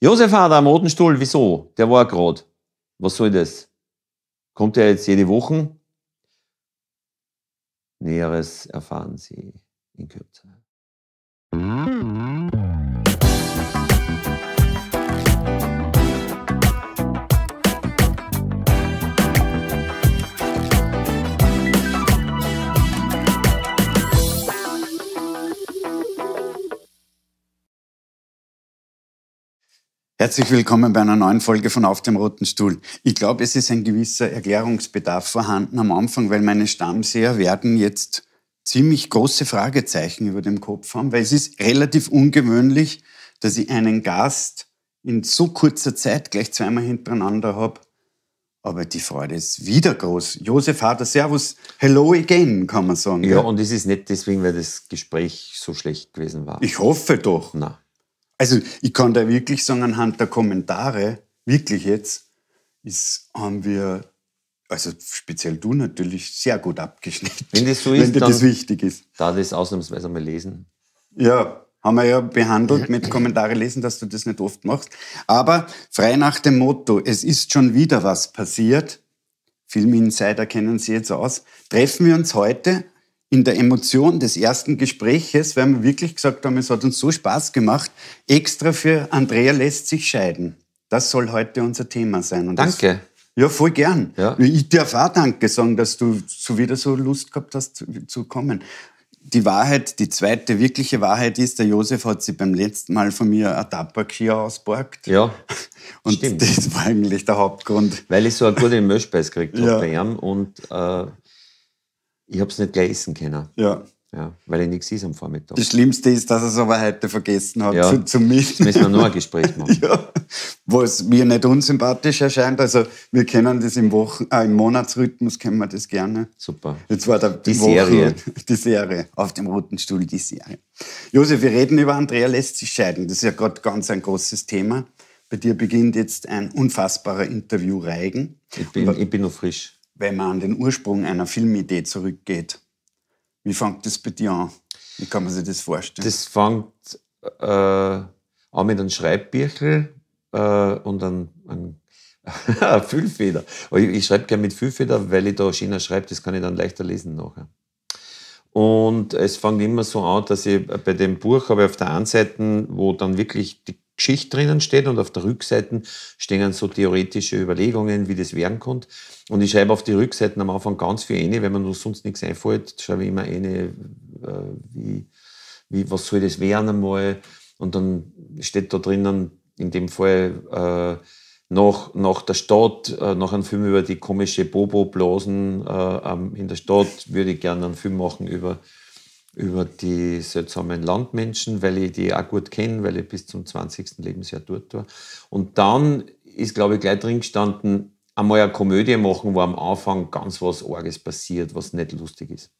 Josef hat am roten wieso? Der war gerade. Was soll das? Kommt er jetzt jede Woche? Näheres erfahren Sie in Kürze. Herzlich willkommen bei einer neuen Folge von Auf dem Roten Stuhl. Ich glaube, es ist ein gewisser Erklärungsbedarf vorhanden am Anfang, weil meine Stammseher werden jetzt ziemlich große Fragezeichen über dem Kopf haben, weil es ist relativ ungewöhnlich, dass ich einen Gast in so kurzer Zeit gleich zweimal hintereinander habe. Aber die Freude ist wieder groß. Josef Hader, Servus, hello again, kann man sagen. Ja, ja, und es ist nicht deswegen, weil das Gespräch so schlecht gewesen war. Ich hoffe doch. Nein. Also ich kann da wirklich sagen, anhand der Kommentare, wirklich jetzt, ist, haben wir, also speziell du natürlich, sehr gut abgeschnitten. Wenn das so ist, wenn dir das wichtig ist. Da das ausnahmsweise mal lesen. Ja, haben wir ja behandelt mit Kommentare lesen, dass du das nicht oft machst. Aber frei nach dem Motto, es ist schon wieder was passiert. Filminsider kennen Sie jetzt aus. Treffen wir uns heute in der Emotion des ersten Gespräches, weil wir wirklich gesagt haben, es hat uns so Spaß gemacht, extra für Andrea lässt sich scheiden. Das soll heute unser Thema sein. Und Danke. Das, ja, voll gern. Ja. Ich darf auch Danke sagen, dass du so wieder so Lust gehabt hast, zu, kommen die Wahrheit, die zweite wirkliche Wahrheit ist, der Josef hat sie beim letzten Mal von mir ein Tabak hier ausborgt. Ja. Und stimmt. das war eigentlich der Hauptgrund. Weil ich so eine gute Milchspeise gekriegt ja. habe bei ihm und äh, ich habe es nicht gleich essen können. Ja. Ja, weil ich nichts ist am Vormittag. Das Schlimmste ist, dass er es aber heute vergessen hat ja. zu, zu mir. Jetzt müssen wir noch ein Gespräch machen. ja. Was mir nicht unsympathisch erscheint, also wir kennen das im, Wochen-, äh, im Monatsrhythmus, kennen wir das gerne. Super. Jetzt war da die, die Serie. Die Serie, auf dem roten Stuhl, die Serie. Josef, wir reden über Andrea lässt sich scheiden. Das ist ja gerade ganz ein großes Thema. Bei dir beginnt jetzt ein unfassbarer Interviewreigen. Ich bin, ich bin noch frisch wenn man an den Ursprung einer Filmidee zurückgeht. Wie fängt das bei dir an? Wie kann man sich das vorstellen? Das fängt äh, an mit einem Schreibbüchel äh, und einem, einem Füllfeder. Ich, ich schreibe gerne mit Füllfeder, weil ich da China schreibe, das kann ich dann leichter lesen nachher. Und es fängt immer so an, dass ich bei dem Buch habe ich auf der einen Seite, wo dann wirklich die Geschichte drinnen steht und auf der Rückseite stehen so theoretische Überlegungen, wie das werden könnte. Und ich schreibe auf die Rückseiten am Anfang ganz viel eine, wenn mir sonst nichts einfällt, schreibe ich immer eine, äh, wie, wie, was soll das werden einmal. Und dann steht da drinnen, in dem Fall, äh, nach, nach der Stadt, äh, nach einem Film über die komische Bobo-Blasen äh, ähm, in der Stadt, würde ich gerne einen Film machen über über die seltsamen Landmenschen, weil ich die auch gut kenne, weil ich bis zum 20. Lebensjahr dort war. Und dann ist, glaube ich, gleich drin gestanden, einmal eine Komödie machen, wo am Anfang ganz was Arges passiert, was nicht lustig ist.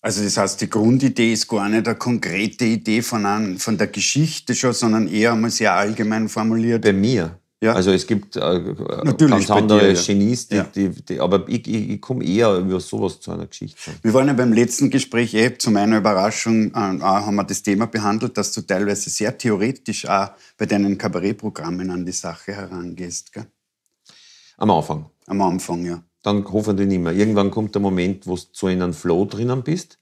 Also das heißt, die Grundidee ist gar nicht eine konkrete Idee von, an, von der Geschichte schon, sondern eher einmal sehr allgemein formuliert. Bei mir. Ja. Also es gibt äh, ganz andere dir, ja. Genies, die, ja. die, die, aber ich, ich, ich komme eher über sowas zu einer Geschichte. Wir waren ja beim letzten Gespräch, eh, zu meiner Überraschung, äh, haben wir das Thema behandelt, dass du teilweise sehr theoretisch auch bei deinen Kabarettprogrammen an die Sache herangehst. Gell? Am Anfang. Am Anfang, ja. Dann hoffentlich nicht mehr. Irgendwann kommt der Moment, wo du so in einem Flow drinnen bist.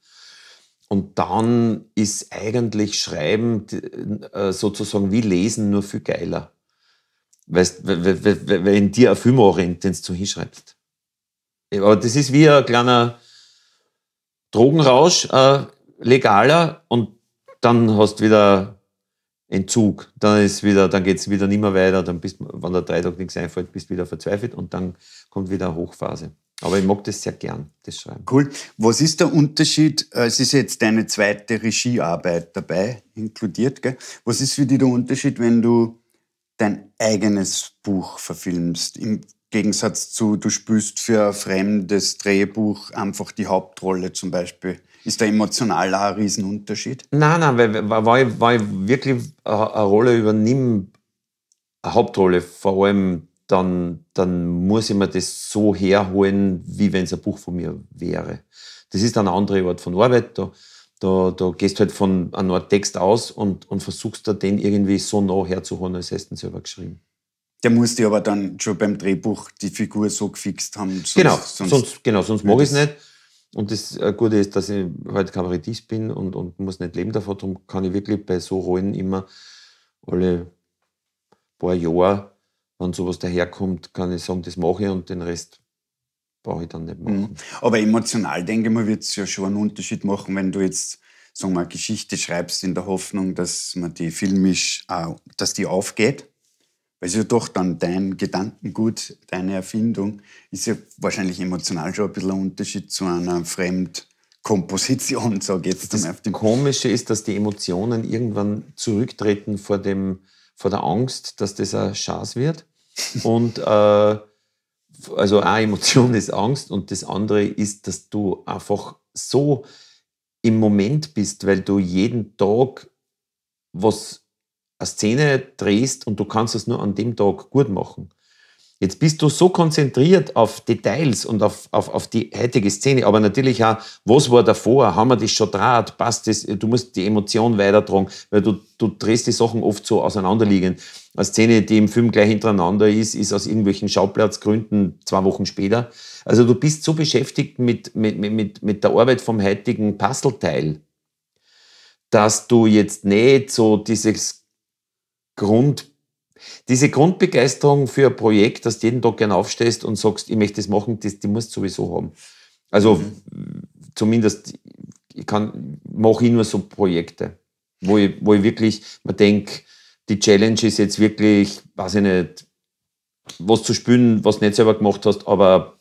Und dann ist eigentlich Schreiben äh, sozusagen wie Lesen nur viel geiler Weißt, wenn dir ein Film anrennt, den du hinschreibst. Aber das ist wie ein kleiner Drogenrausch, äh, legaler, und dann hast du wieder Entzug. Dann, ist wieder, dann geht es wieder nicht mehr weiter. Dann bist, wenn der drei Tage nichts einfällt, bist du wieder verzweifelt und dann kommt wieder eine Hochphase. Aber ich mag das sehr gern, das Schreiben. Cool. Was ist der Unterschied? Äh, es ist jetzt deine zweite Regiearbeit dabei inkludiert. Gell? Was ist für dich der Unterschied, wenn du dein eigenes Buch verfilmst. Im Gegensatz zu, du spürst für ein fremdes Drehbuch einfach die Hauptrolle zum Beispiel. Ist da emotional auch ein Riesenunterschied? Nein, nein, weil, weil, weil ich wirklich eine Rolle übernehme, eine Hauptrolle vor allem, dann, dann muss ich mir das so herholen, wie wenn es ein Buch von mir wäre. Das ist dann eine andere Art von Arbeit. Da da, da gehst du halt von einem Text aus und, und versuchst da den irgendwie so nah herzuholen, als hättest du ihn selber geschrieben. Der musste aber dann schon beim Drehbuch die Figur so gefixt haben. Sonst, genau, sonst, sonst, genau, sonst mag ich es nicht. Und das äh, Gute ist, dass ich halt Kabarettist bin und, und muss nicht leben davon. Darum kann ich wirklich bei so Rollen immer alle paar Jahre, wenn sowas daherkommt, kann ich sagen, das mache ich und den Rest brauche ich dann nicht mhm. machen. Aber emotional, denke ich mal, wird es ja schon einen Unterschied machen, wenn du jetzt sagen wir, eine Geschichte schreibst in der Hoffnung, dass man die filmisch, dass die aufgeht. Weil es ja doch dann dein Gedankengut, deine Erfindung, ist ja wahrscheinlich emotional schon ein bisschen ein Unterschied zu einer Fremdkomposition, Komposition, sage ich jetzt das auf dem Komische ist, dass die Emotionen irgendwann zurücktreten vor, dem, vor der Angst, dass das ein Schaß wird. Und äh, also eine Emotion ist Angst und das andere ist, dass du einfach so im Moment bist, weil du jeden Tag was eine Szene drehst und du kannst es nur an dem Tag gut machen. Jetzt bist du so konzentriert auf Details und auf, auf, auf die heutige Szene, aber natürlich auch, was war davor? Haben wir das schon draht? Passt das? Du musst die Emotion weitertragen, weil du, du drehst die Sachen oft so auseinanderliegend. Eine Szene, die im Film gleich hintereinander ist, ist aus irgendwelchen Schauplatzgründen zwei Wochen später. Also du bist so beschäftigt mit, mit, mit, mit der Arbeit vom heutigen Puzzleteil, dass du jetzt nicht so dieses Grund diese Grundbegeisterung für ein Projekt, dass du jeden Tag gern aufstehst und sagst, ich möchte das machen, das, die musst du sowieso haben. Also mhm. zumindest mache ich nur so Projekte, wo ich, wo ich wirklich man denkt, die Challenge ist jetzt wirklich, weiß ich nicht, was zu spülen, was du nicht selber gemacht hast, aber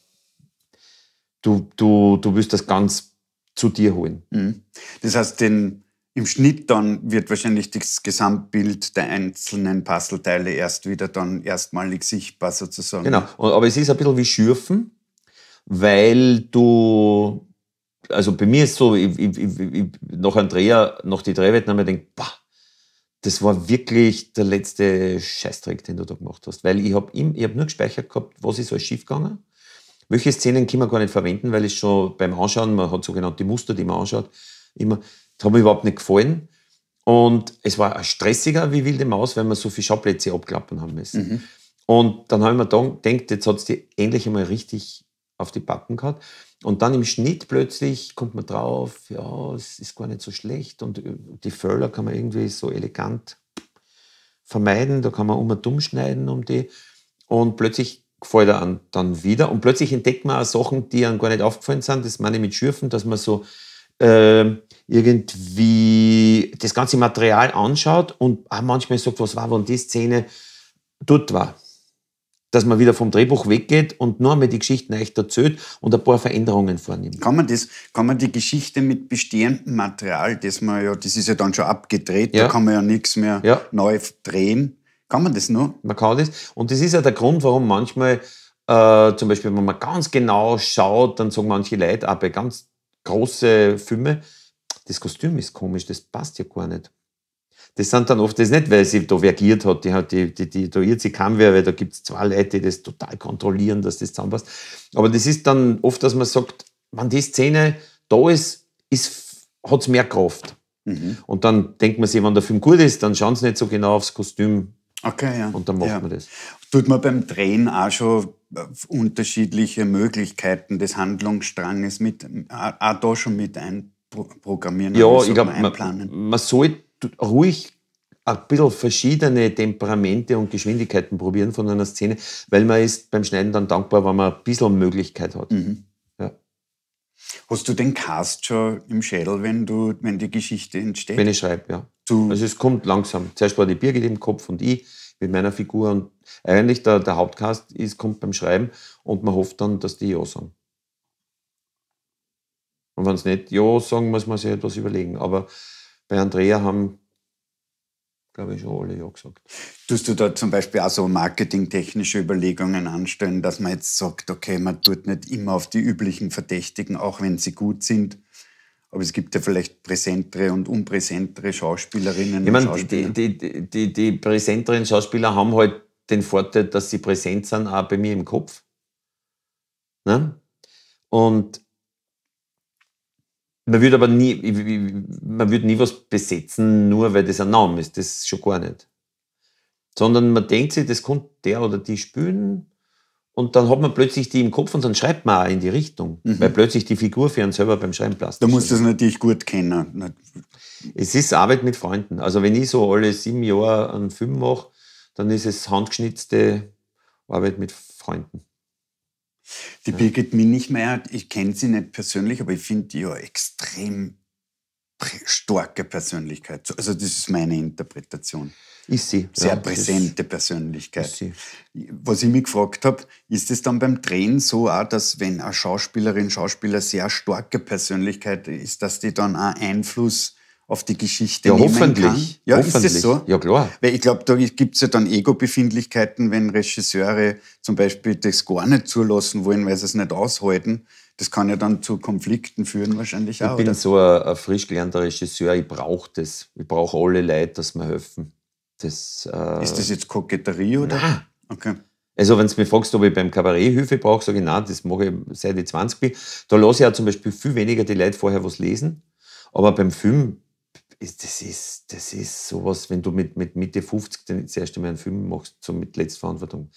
du, du, du willst das ganz zu dir holen. Mhm. Das heißt, den, im Schnitt dann wird wahrscheinlich das Gesamtbild der einzelnen Puzzleteile erst wieder dann erstmalig sichtbar sozusagen. Genau, aber es ist ein bisschen wie Schürfen, weil du, also bei mir ist so, ich, ich, ich, nach Andrea, nach die Drehwetten haben wir bah, das war wirklich der letzte Scheißtrick, den du da gemacht hast. Weil ich habe hab nur gespeichert gehabt, was ist alles schiefgegangen. Welche Szenen kann man gar nicht verwenden, weil es schon beim Anschauen, man hat sogenannte Muster, die man anschaut, immer, das hat mir überhaupt nicht gefallen. Und es war stressiger wie wilde Maus, weil wir so viele Schauplätze abklappern haben müssen. Mhm. Und dann habe ich mir gedacht, jetzt hat es die endlich einmal richtig auf die Backen gehabt. Und dann im Schnitt plötzlich kommt man drauf, ja, es ist gar nicht so schlecht und äh, die Föller kann man irgendwie so elegant vermeiden, da kann man immer dumm schneiden um die und plötzlich gefällt er dann wieder und plötzlich entdeckt man auch Sachen, die einem gar nicht aufgefallen sind, das meine ich mit Schürfen, dass man so ähm, irgendwie das ganze Material anschaut und auch manchmal sagt, was war, wenn die Szene dort war. Dass man wieder vom Drehbuch weggeht und nur einmal die Geschichten echt erzählt und ein paar Veränderungen vornimmt. Kann man, das, kann man die Geschichte mit bestehendem Material, das man ja, das ist ja dann schon abgedreht, ja. da kann man ja nichts mehr ja. neu drehen. Kann man das nur? Man kann das. Und das ist ja der Grund, warum manchmal, äh, zum Beispiel, wenn man ganz genau schaut, dann sagen manche Leute, auch bei ganz große Filme, das Kostüm ist komisch, das passt ja gar nicht. Das sind dann oft das nicht, weil sie da vergiert hat, die, hat die, die, die, da irrt sie kaum wer, weil da gibt es zwei Leute, die das total kontrollieren, dass das zusammenpasst. Aber das ist dann oft, dass man sagt, wenn die Szene da ist, ist hat es mehr Kraft. Mhm. Und dann denkt man sich, wenn der Film gut ist, dann schauen sie nicht so genau aufs Kostüm. Okay, ja. Und dann macht ja. man das. Tut man beim Drehen auch schon unterschiedliche Möglichkeiten des Handlungsstranges mit, äh, auch da schon mit einprogrammieren. Ja, ich glaube, man, man sollte ruhig ein bisschen verschiedene Temperamente und Geschwindigkeiten probieren von einer Szene, weil man ist beim Schneiden dann dankbar, wenn man ein bisschen Möglichkeit hat. Mhm. Ja. Hast du den Cast schon im Schädel, wenn, du, wenn die Geschichte entsteht? Wenn ich schreibe, ja. Du also es kommt langsam. Zuerst war die Birgit im Kopf und ich mit meiner Figur. Und eigentlich der, der Hauptcast ist, kommt beim Schreiben und man hofft dann, dass die Ja sagen. Und wenn es nicht Ja sagen, muss man sich etwas überlegen. Aber bei Andrea haben, glaube ich, schon alle Ja gesagt. Tust du da zum Beispiel auch so marketingtechnische Überlegungen anstellen, dass man jetzt sagt, okay, man tut nicht immer auf die üblichen Verdächtigen, auch wenn sie gut sind, aber es gibt ja vielleicht präsentere und unpräsentere Schauspielerinnen. Ich meine, Schauspieler. die, die, die, die, präsenteren Schauspieler haben halt den Vorteil, dass sie präsent sind, auch bei mir im Kopf. Ne? Und man würde aber nie, man würde nie was besetzen, nur weil das ein Name ist. Das schon gar nicht. Sondern man denkt sich, das kommt der oder die spielen und dann hat man plötzlich die im Kopf und dann schreibt man auch in die Richtung, mhm. weil plötzlich die Figur für einen selber beim Schreiben passt. Da musst du es natürlich gut kennen. Es ist Arbeit mit Freunden. Also wenn ich so alle sieben Jahre einen Film mache, dann ist es handgeschnitzte Arbeit mit Freunden. Die ja. Birgit Minichmeier, ich kenne sie nicht persönlich, aber ich finde die ja extrem starke Persönlichkeit. Also das ist meine Interpretation. Ist sie. Sehr ja, präsente Persönlichkeit. Ist sie. Was ich mich gefragt habe, ist es dann beim Drehen so auch, dass wenn eine Schauspielerin, Schauspieler sehr starke Persönlichkeit ist, dass die dann auch Einfluss auf die Geschichte ja, hoffentlich. Kann? Ja, hoffentlich. ist es so? Ja, klar. Weil ich glaube, da gibt es ja dann Ego-Befindlichkeiten, wenn Regisseure zum Beispiel das gar nicht zulassen wollen, weil sie es nicht aushalten. Das kann ja dann zu Konflikten führen wahrscheinlich auch. Ich bin oder? so ein, ein frisch gelernter Regisseur, ich brauche das. Ich brauche alle Leute, dass mir helfen das. Äh ist das jetzt Koketterie oder? Nein. Okay. Also, wenn du mich fragst, ob ich beim Kabarett Hilfe brauche, sage ich, nein, das mache ich seit ich 20 bin. Da lasse ich auch zum Beispiel viel weniger die Leute vorher was lesen. Aber beim Film, ist, das, ist, das ist sowas, wenn du mit, mit Mitte 50 den, das erste Mal einen Film machst, so mit Letztverantwortung,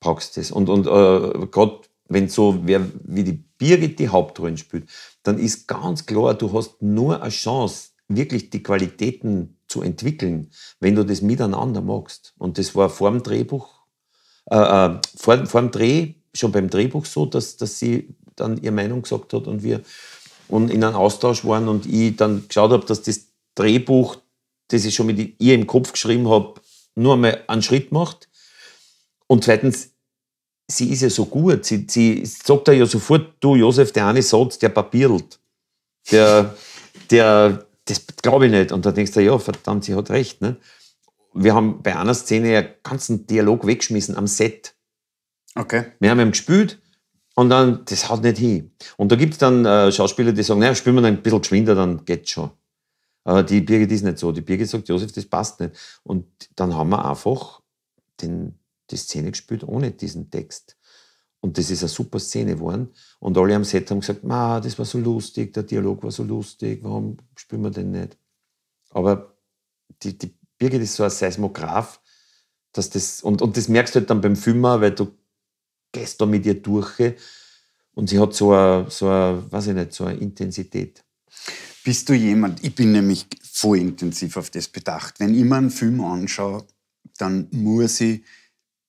brauchst du das. Und, und äh, gerade wenn so wer wie die Birgit die Hauptrollen spielt, dann ist ganz klar, du hast nur eine Chance, wirklich die Qualitäten zu entwickeln, wenn du das miteinander machst. Und das war vor dem Drehbuch, äh, äh vor, vor dem Dreh, schon beim Drehbuch so, dass, dass sie dann ihre Meinung gesagt hat und wir und in einem Austausch waren und ich dann geschaut habe, dass das Drehbuch, das ich schon mit ihr im Kopf geschrieben habe, nur einmal einen Schritt macht. Und zweitens, sie ist ja so gut. Sie, sie sagt ja sofort, du Josef, der eine Satz, der papiert. Der, der, das glaube ich nicht. Und da denkst du, ja, verdammt, sie hat recht. Ne? Wir haben bei einer Szene einen ganzen Dialog weggeschmissen am Set. Okay. Wir haben ihn gespielt und dann, das haut nicht hin. Und da gibt es dann äh, Schauspieler, die sagen, naja, spielen wir ein bisschen geschwinder, dann geht's schon. Aber äh, die Birgit ist nicht so. Die Birgit sagt, Josef, das passt nicht. Und dann haben wir einfach den, die Szene gespielt ohne diesen Text. Und das ist eine super Szene geworden. Und alle am Set haben gesagt, Ma, das war so lustig, der Dialog war so lustig, warum spielen wir den nicht? Aber die, die Birgit ist so ein Seismograph, dass das, und, und das merkst du halt dann beim Filmer, weil du gehst da mit ihr durch und sie hat so eine, so eine, weiß ich nicht, so eine Intensität. Bist du jemand, ich bin nämlich voll intensiv auf das bedacht, wenn ich mir einen Film anschaue, dann muss ich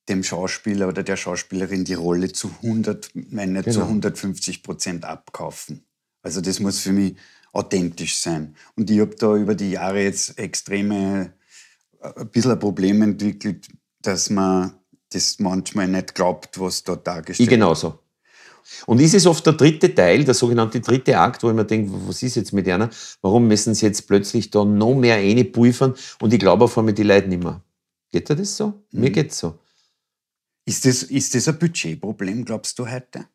dem Schauspieler oder der Schauspielerin die Rolle zu 100, meine, genau. zu 150 Prozent abkaufen. Also das muss für mich authentisch sein. Und ich habe da über die Jahre jetzt extreme, äh, ein bisschen ein Problem entwickelt, dass man das manchmal nicht glaubt, was da dargestellt wird. Ich genauso. Und ist es oft der dritte Teil, der sogenannte dritte Akt, wo ich mir denke, was ist jetzt mit einer? Warum müssen sie jetzt plötzlich da noch mehr eine pulvern? Und ich glaube auf einmal die Leute nicht mehr. Geht dir das so? Mhm. Mir es so. Ist das, ist das ein Budgetproblem, glaubst du heute?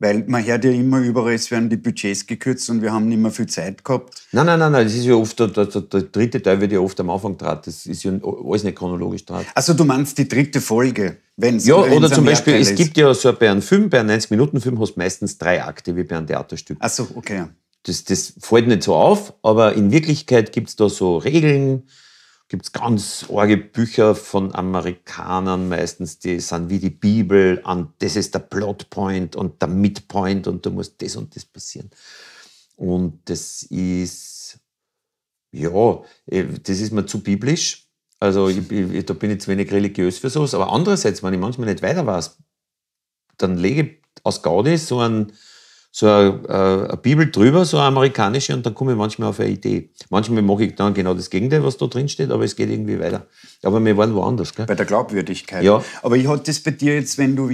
Weil man hört ja immer überall, es werden die Budgets gekürzt und wir haben nicht mehr viel Zeit gehabt. Nein, nein, nein, nein das ist ja oft, der, der, der dritte Teil wird ja oft am Anfang trat. Das ist ja alles nicht chronologisch trat. Also du meinst die dritte Folge, wenn es Ja, oder zum Beispiel, es gibt ja so bei einem Film, bei einem 90-Minuten-Film hast du meistens drei Akte wie bei einem Theaterstück. Ach so, okay. Das, das fällt nicht so auf, aber in Wirklichkeit gibt es da so Regeln, gibt es ganz arge Bücher von Amerikanern meistens, die sind wie die Bibel und das ist der Plotpoint und der Midpoint und da muss das und das passieren. Und das ist, ja, das ist mir zu biblisch. Also ich, ich, da bin ich zu wenig religiös für sowas. Aber andererseits, wenn ich manchmal nicht weiter weiß, dann lege ich aus Gaudi so einen so eine, äh, eine Bibel drüber, so eine amerikanische, und dann komme ich manchmal auf eine Idee. Manchmal mache ich dann genau das Gegenteil, was da drin steht, aber es geht irgendwie weiter. Aber wir waren woanders. Gell? Bei der Glaubwürdigkeit. Ja. Aber ich hatte das bei dir jetzt, wenn du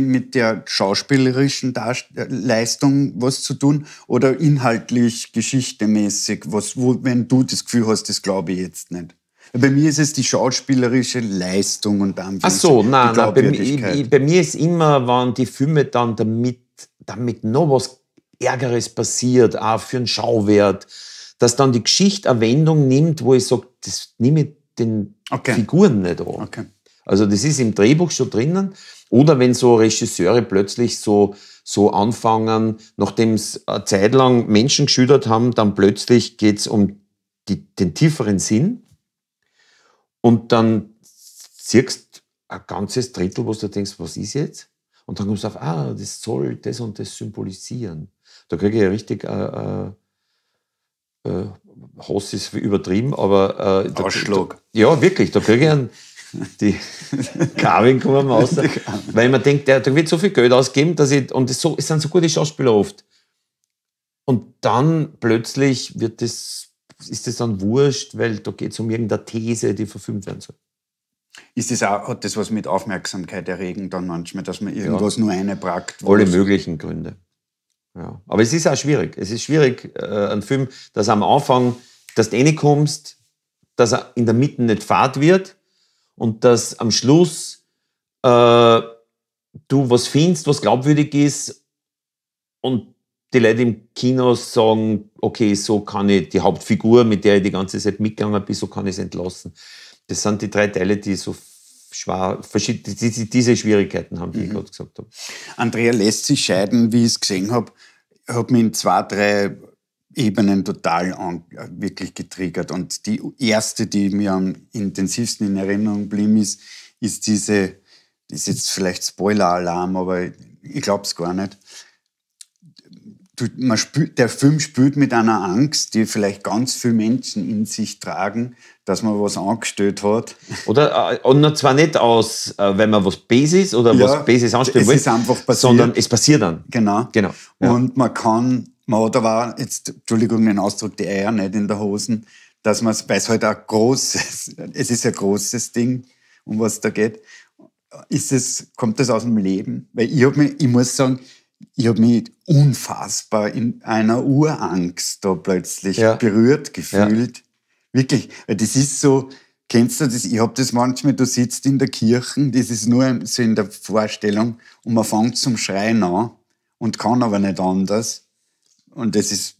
mit der schauspielerischen äh, Leistung was zu tun oder inhaltlich, geschichtemäßig, was, wo, wenn du das Gefühl hast, das glaube ich jetzt nicht. Bei mir ist es die schauspielerische Leistung und dann Ach so, nein, nein bei, bei, mir ist immer, wenn die Filme dann damit damit noch was Ärgeres passiert, auch für einen Schauwert, dass dann die Geschichte eine Wendung nimmt, wo ich sage, das nehme ich den okay. Figuren nicht an. Okay. Also das ist im Drehbuch schon drinnen. Oder wenn so Regisseure plötzlich so, so anfangen, nachdem es eine Zeit lang Menschen geschildert haben, dann plötzlich geht es um die, den tieferen Sinn. Und dann siehst du ein ganzes Drittel, was du denkst, was ist jetzt? Und dann kommst du auf, ah, das soll das und das symbolisieren. Da kriege ich ja richtig äh, äh, äh Hass ist übertrieben, aber. Äh, Ausschlag. Da, ja, wirklich. Da kriege ich einen. Die Carving kommen wir raus. weil man denkt, der, da wird so viel Geld ausgeben, dass ich. Und es sind so gute Schauspieler oft. Und dann plötzlich wird das, ist das dann wurscht, weil da geht es um irgendeine These, die verfilmt werden soll. Ist das auch, hat das was mit Aufmerksamkeit erregen dann manchmal, dass man irgendwas ja. nur eine brackt? Alle möglichen Gründe. Ja. Aber es ist auch schwierig. Es ist schwierig, äh, einen Film, dass am Anfang, dass du reinkommst, dass er in der Mitte nicht fad wird und dass am Schluss äh, du was findest, was glaubwürdig ist und die Leute im Kino sagen, okay, so kann ich die Hauptfigur, mit der ich die ganze Zeit mitgegangen bin, so kann ich es entlassen. Das sind die drei Teile, die so schwer, diese Schwierigkeiten haben, die mhm. ich gerade gesagt habe. Andrea lässt sich scheiden, wie ich es gesehen habe, hat mich in zwei, drei Ebenen total an, äh, wirklich getriggert. Und die erste, die mir am intensivsten in Erinnerung blieb, ist, ist diese, das ist jetzt vielleicht Spoiler-Alarm, aber ich glaube es gar nicht, man spürt, der Film spielt mit einer Angst, die vielleicht ganz viele Menschen in sich tragen, dass man was angestellt hat. Oder äh, und zwar nicht aus, äh, wenn man was Basis oder ja, was Basis anstellen will, sondern es passiert dann. Genau. genau. Ja. Und man kann, man hat aber jetzt, Entschuldigung, den Ausdruck, die Eier nicht in der Hosen, dass man, weil es halt ein großes, es ist ein großes Ding, um was da geht, ist es, kommt das aus dem Leben? Weil ich, hab mich, ich muss sagen, ich habe mich unfassbar in einer Urangst da plötzlich ja. berührt gefühlt. Ja. Wirklich, das ist so, kennst du das? Ich habe das manchmal, du sitzt in der Kirche, das ist nur so in der Vorstellung und man fängt zum Schreien an und kann aber nicht anders. Und das ist,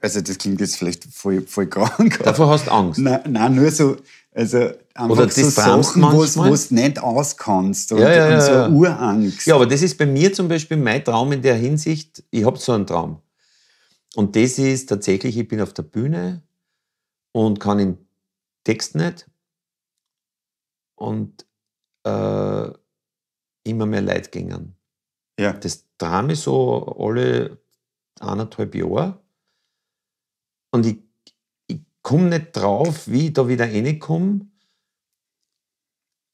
also das klingt jetzt vielleicht voll, voll krank. Davor hast du Angst? Nein, nein, nur so, also Einfach oder so Distanz Sachen, wo du nicht auskannst und, ja, ja, ja. und so eine Urangst. Ja, aber das ist bei mir zum Beispiel mein Traum in der Hinsicht, ich habe so einen Traum. Und das ist tatsächlich, ich bin auf der Bühne und kann den Text nicht und äh, immer mehr Leid gingen. Ja. Das Drama so alle anderthalb Jahre und ich, ich komme nicht drauf, wie ich da wieder reinkomme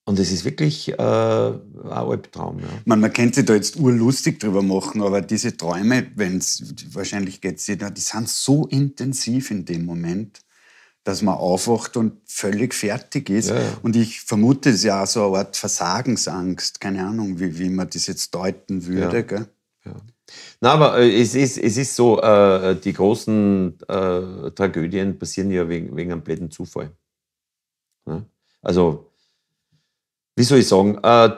und es ist wirklich äh, ein Albtraum. Ja. Man, man könnte sich da jetzt urlustig drüber machen, aber diese Träume, wenn es wahrscheinlich geht es die sind so intensiv in dem Moment, dass man aufwacht und völlig fertig ist. Ja, Und ich vermute, es ist ja auch so eine Art Versagensangst. Keine Ahnung, wie, wie man das jetzt deuten würde. Gell? Na, aber äh, es ist, es ist so, äh, die großen äh, Tragödien passieren ja wegen, wegen einem blöden Zufall. Ne? Also wie soll ich sagen, äh,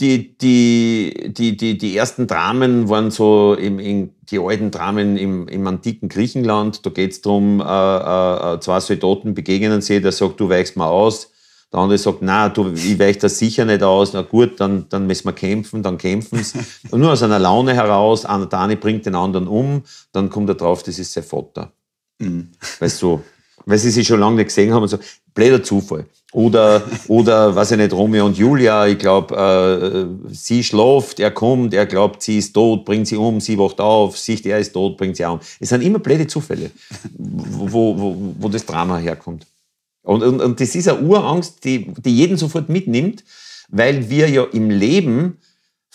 die, die, die, die, die ersten Dramen waren so im, in, die alten Dramen im, im antiken Griechenland. Da geht es darum, äh, äh, äh, zwei Soldaten begegnen sich, der sagt, du weichst mal aus. Der andere sagt, na, du, ich weiche das sicher nicht aus. Na gut, dann, dann müssen wir kämpfen, dann kämpfen sie. nur aus einer Laune heraus, einer Dani bringt den anderen um, dann kommt er drauf, das ist sein Vater. Mhm. Weißt du, weil sie sich schon lange nicht gesehen haben und so, blöder Zufall. Oder, oder weiß ich nicht, Romeo und Julia, ich glaube, äh, sie schläft, er kommt, er glaubt, sie ist tot, bringt sie um, sie wacht auf, sieht, er ist tot, bringt sie auch um. Es sind immer blöde Zufälle, wo, wo, wo das Drama herkommt. Und, und, und das ist eine Urangst, die, die jeden sofort mitnimmt, weil wir ja im Leben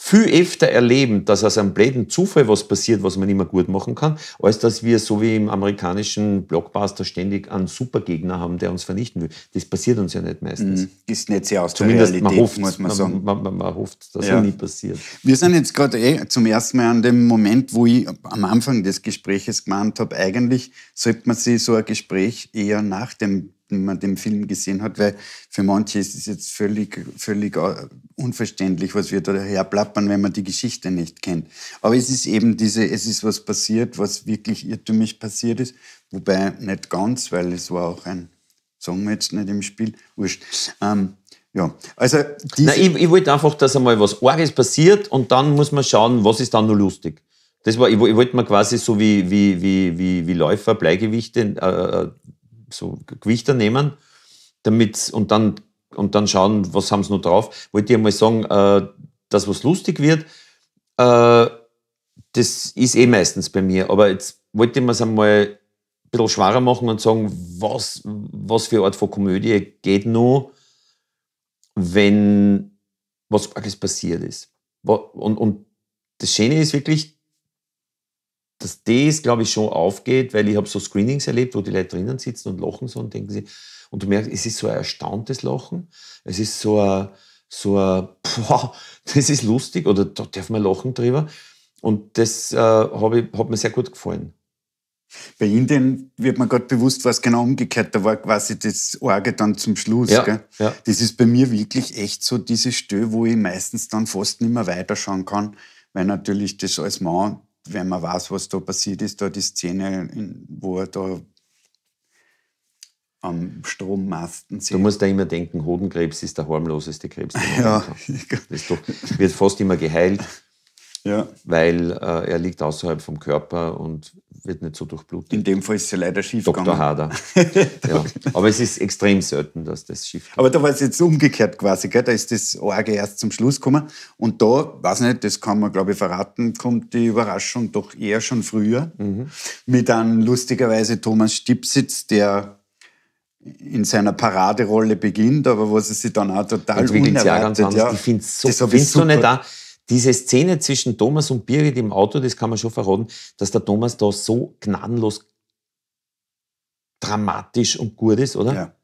viel öfter erleben, dass aus einem blöden Zufall was passiert, was man immer gut machen kann, als dass wir so wie im amerikanischen Blockbuster ständig einen Supergegner haben, der uns vernichten will. Das passiert uns ja nicht meistens. Mhm. Ist nicht sehr aus der Zumindest Realität, man muss man sagen. Man, man, man hofft, dass ja. es nie passiert. Wir sind jetzt gerade eh zum ersten Mal an dem Moment, wo ich am Anfang des Gesprächs gemeint habe, eigentlich sollte man sich so ein Gespräch eher nach dem wenn man den Film gesehen hat, weil für manche ist es jetzt völlig, völlig äh, unverständlich, was wir da herplappern, wenn man die Geschichte nicht kennt. Aber es ist eben diese, es ist was passiert, was wirklich irrtümlich passiert ist, wobei nicht ganz, weil es war auch ein, sagen jetzt nicht im Spiel, wurscht. Ähm, ja, also Nein, ich, ich wollte einfach, dass einmal was Arges passiert und dann muss man schauen, was ist dann nur lustig. Das war, ich, ich wollte mir quasi so wie, wie, wie, wie, wie Läufer, Bleigewichte, äh, äh so Gewichter nehmen, damit und dann und dann schauen, was haben sie noch drauf. Wollte ich mal sagen, äh, das, was lustig wird, äh, das ist eh meistens bei mir. Aber jetzt wollte ich mir es einmal ein bisschen schwerer machen und sagen, was, was für eine Art von Komödie geht nur, wenn was alles passiert ist. Und, und das Schöne ist wirklich, dass das, glaube ich, schon aufgeht, weil ich habe so Screenings erlebt, wo die Leute drinnen sitzen und lachen so und denken sie, und du merkst, es ist so ein erstauntes Lachen, es ist so ein, so ein, boah, das ist lustig oder da darf man lachen drüber. Und das äh, ich, hat mir sehr gut gefallen. Bei Indien wird man gerade bewusst, was genau umgekehrt. Da war quasi das Orge dann zum Schluss. Ja, ja. Das ist bei mir wirklich echt so diese Stö, wo ich meistens dann fast nicht mehr weiterschauen kann, weil natürlich das als Mann wenn man weiß, was da passiert ist, da die Szene, wo er da am Strommasten sitzt. Du musst da immer denken, Hodenkrebs ist der harmloseste Krebs. Den ja. Das doch, wird fast immer geheilt ja. weil äh, er liegt außerhalb vom Körper und wird nicht so durchblutet. In dem Fall ist es ja leider schief Dr. gegangen. Hader. ja. Aber es ist extrem selten, dass das schief geht. Aber da war es jetzt umgekehrt quasi, gell? da ist das Orge erst zum Schluss gekommen. Und da, weiß nicht, das kann man glaube ich verraten, kommt die Überraschung doch eher schon früher. Mhm. Mit einem lustigerweise Thomas Stipsitz, der in seiner Paraderolle beginnt, aber was es sich dann auch total Entwickelt unerwartet. Ja, ganz ja. Ich finde es so, find's so nicht da diese Szene zwischen Thomas und Birgit im Auto, das kann man schon verraten, dass der Thomas da so gnadenlos dramatisch und gut ist, oder? Ja.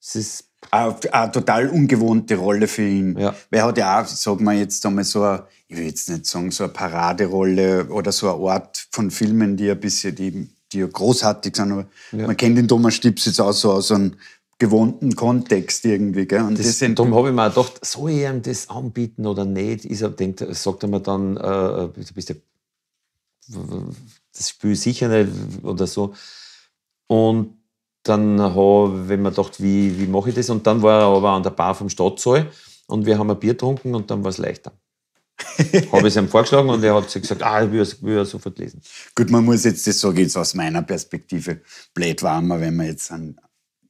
Es ist eine, eine total ungewohnte Rolle für ihn. Ja. Weil er hat ja auch, sagen wir jetzt einmal, so eine, ich will jetzt nicht sagen, so eine Paraderolle oder so eine Art von Filmen, die ein bisschen, die, die großartig sind, aber ja. man kennt den Thomas Stips jetzt auch so aus einem gewohnten Kontext irgendwie. Gell? Und das, das sind, darum habe ich mir gedacht, soll ich ihm das anbieten oder nicht? Ich denkt, sagt er mir dann, äh, du bist ja das Spiel sicher nicht oder so. Und dann habe ich mir gedacht, wie, wie mache ich das? Und dann war er aber an der Bar vom Stadtsaal und wir haben ein Bier getrunken und dann war es leichter. habe ich es ihm vorgeschlagen und er hat gesagt, ah, ich will es, sofort lesen. Gut, man muss jetzt, das sage ich jetzt aus meiner Perspektive, blöd war man, wenn man jetzt an,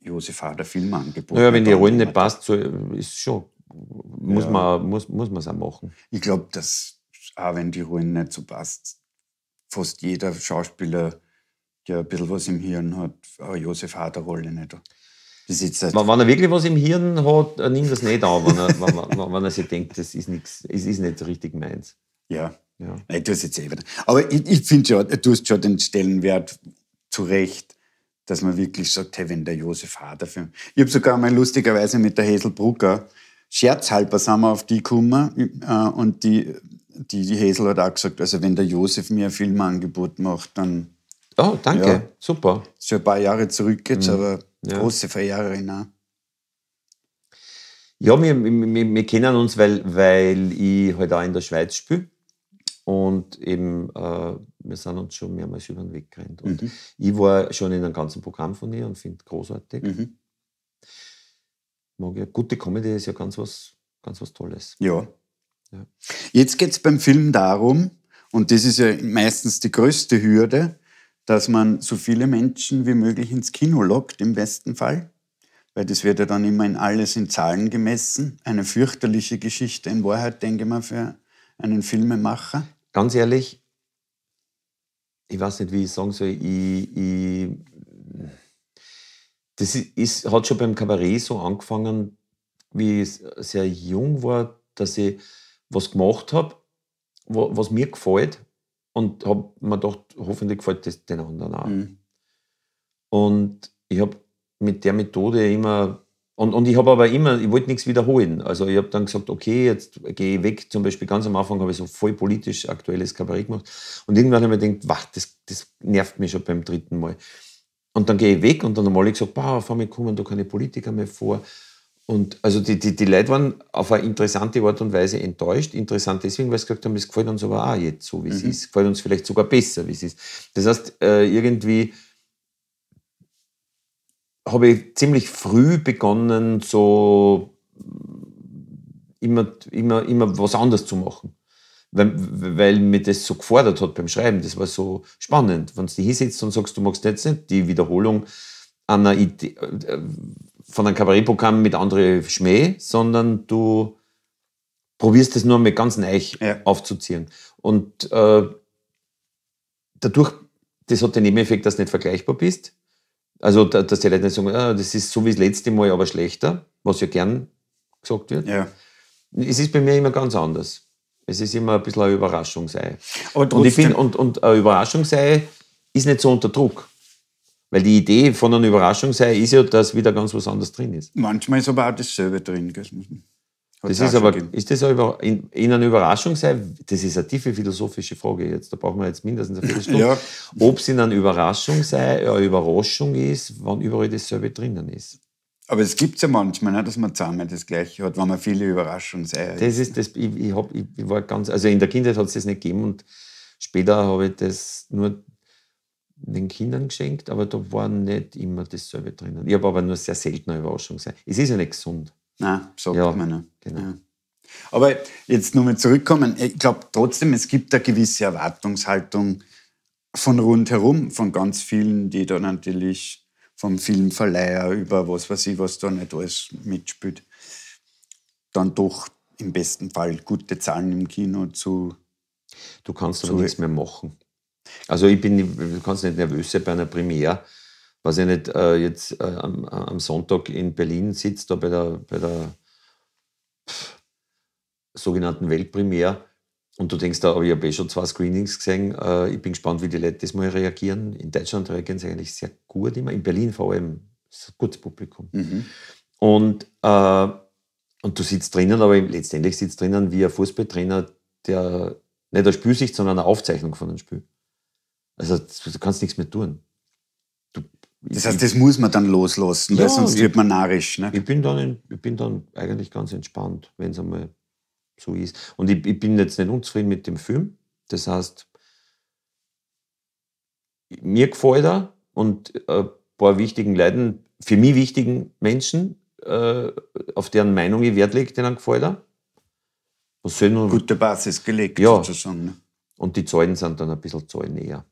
Josef Hader Filme angeboten. Naja, wenn die Rolle nicht passt, so äh, ist schon, muss, ja. man, muss, muss es auch machen. Ich glaube, dass auch wenn die Rollen nicht so passt, fast jeder Schauspieler, der ein bisschen was im Hirn hat, eine Josef Hader Rolle nicht das ist halt wenn, wenn er wirklich was im Hirn hat, äh, nimmt das nicht an, wenn er, wenn, wenn, er sich denkt, das ist nichts, es ist nicht richtig meins. Ja. ja. Nein, du hast jetzt eh wieder. Aber ich, ich finde schon, du hast schon den Stellenwert zu Recht dass man wirklich sagt, hey, wenn der Josef Hader Film. Ich habe sogar mal lustigerweise mit der Hesel Brucker, scherzhalber sind wir auf die gekommen äh, und die, die, die Hazel hat auch gesagt, also wenn der Josef mir ein Filmangebot macht, dann. Oh, danke, ja, super. Ist schon ein paar Jahre zurück jetzt, mhm. aber ja. große Verjährerin auch. Ja, wir, wir, wir, kennen uns, weil, weil ich halt auch in der Schweiz spiele. Und eben, äh, wir sind uns schon mehrmals über den Weg gerannt. Und mhm. ich war schon in einem ganzen Programm von ihr und finde großartig. Mhm. Mag ja, gute Comedy ist ja ganz was, ganz was Tolles. Ja. ja. Jetzt geht es beim Film darum, und das ist ja meistens die größte Hürde, dass man so viele Menschen wie möglich ins Kino lockt, im besten Fall. Weil das wird ja dann immer in alles in Zahlen gemessen. Eine fürchterliche Geschichte in Wahrheit, denke ich mal, für einen Filmemacher ganz ehrlich, ich weiß nicht, wie ich sagen soll, ich, ich, das ist, hat schon beim Kabarett so angefangen, wie ich sehr jung war, dass ich was gemacht habe, was mir gefällt und habe mir gedacht, hoffentlich gefällt das den anderen auch. Mhm. Und ich habe mit der Methode immer und, und ich habe aber immer, ich wollte nichts wiederholen. Also ich habe dann gesagt, okay, jetzt gehe ich weg. Zum Beispiel ganz am Anfang habe ich so voll politisch aktuelles Kabarett gemacht. Und irgendwann habe ich mir gedacht, wach, das, das nervt mich schon beim dritten Mal. Und dann gehe ich weg und dann habe ich gesagt, bah, auf einmal kommen da keine Politiker mehr vor. Und also die, die, die Leute waren auf eine interessante Art und Weise enttäuscht. Interessant deswegen, weil sie gesagt haben, es gefällt uns aber auch jetzt so, wie mhm. es ist. Gefällt uns vielleicht sogar besser, wie es ist. Das heißt, äh, irgendwie habe ich ziemlich früh begonnen, so mm, immer, immer, immer was anderes zu machen. Weil, weil mir das so gefordert hat beim Schreiben. Das war so spannend. Wenn du hier sitzt und sagst, du magst jetzt nicht die Wiederholung einer Idee, äh, von einem Kabarettprogramm mit anderen Schmäh, sondern du probierst es nur mit ganz neu ja. aufzuziehen. Und äh, dadurch, das hat den Nebeneffekt, dass du nicht vergleichbar bist also, dass die Leute nicht sagen, ah, das ist so wie das letzte Mal, aber schlechter, was ja gern gesagt wird. Ja. Es ist bei mir immer ganz anders. Es ist immer ein bisschen ein Überraschungsei. und, ich und, und ein Überraschungsei ist nicht so unter Druck. Weil die Idee von einem Überraschungsei ist ja, dass wieder ganz was anderes drin ist. Manchmal ist aber auch dasselbe drin. Gell? Das ist aber, geben. ist das aber in, in einer Überraschung sein? Das ist eine tiefe philosophische Frage jetzt. Da brauchen wir jetzt mindestens eine Viertelstunde. ja. Ob es in einer Überraschung sei, äh, eine Überraschung ist, wann überall dasselbe drinnen ist. Aber es gibt es ja manchmal, ne, dass man zusammen das Gleiche hat, wenn man viele Überraschungen sei. Das ist das, ich, ich, hab, ich, war ganz, also in der Kindheit hat es das nicht gegeben und später habe ich das nur den Kindern geschenkt, aber da war nicht immer dasselbe drinnen. Ich habe aber nur sehr selten eine Überraschung sein. Es ist ja nicht gesund. Nein, sagt ja, man Genau. Ja. Aber jetzt nochmal zurückkommen. Ich glaube trotzdem, es gibt eine gewisse Erwartungshaltung von rundherum, von ganz vielen, die da natürlich vom Filmverleiher über was weiß ich, was da nicht alles mitspielt, dann doch im besten Fall gute Zahlen im Kino zu. Du kannst doch nichts mehr machen. Also ich bin, du kannst nicht nervös sein bei einer Premiere weiß ich nicht, äh, jetzt äh, am, am, Sonntag in Berlin sitzt, da bei der, bei der pff, sogenannten Weltpremiere. Und du denkst, da habe ich ja eh schon zwei Screenings gesehen. Äh, ich bin gespannt, wie die Leute das mal reagieren. In Deutschland reagieren sie eigentlich sehr gut immer. In Berlin vor allem ist ein gutes Publikum. Mhm. Und, äh, und du sitzt drinnen, aber letztendlich sitzt drinnen wie ein Fußballtrainer, der nicht eine Spielsicht, sondern eine Aufzeichnung von einem Spiel. Also du kannst nichts mehr tun. Das heißt, das muss man dann loslassen, ja, weil sonst wird man narrisch. Ne? Ich, bin dann, ich bin dann eigentlich ganz entspannt, wenn es einmal so ist. Und ich, ich, bin jetzt nicht unzufrieden mit dem Film. Das heißt, mir gefällt er und ein äh, paar wichtigen Leuten, für mich wichtigen Menschen, äh, auf deren Meinung ich Wert lege, denen gefällt er. Gute Basis gelegt, ja. sozusagen. Ne? Und die Zahlen sind dann ein bisschen Zahlen näher.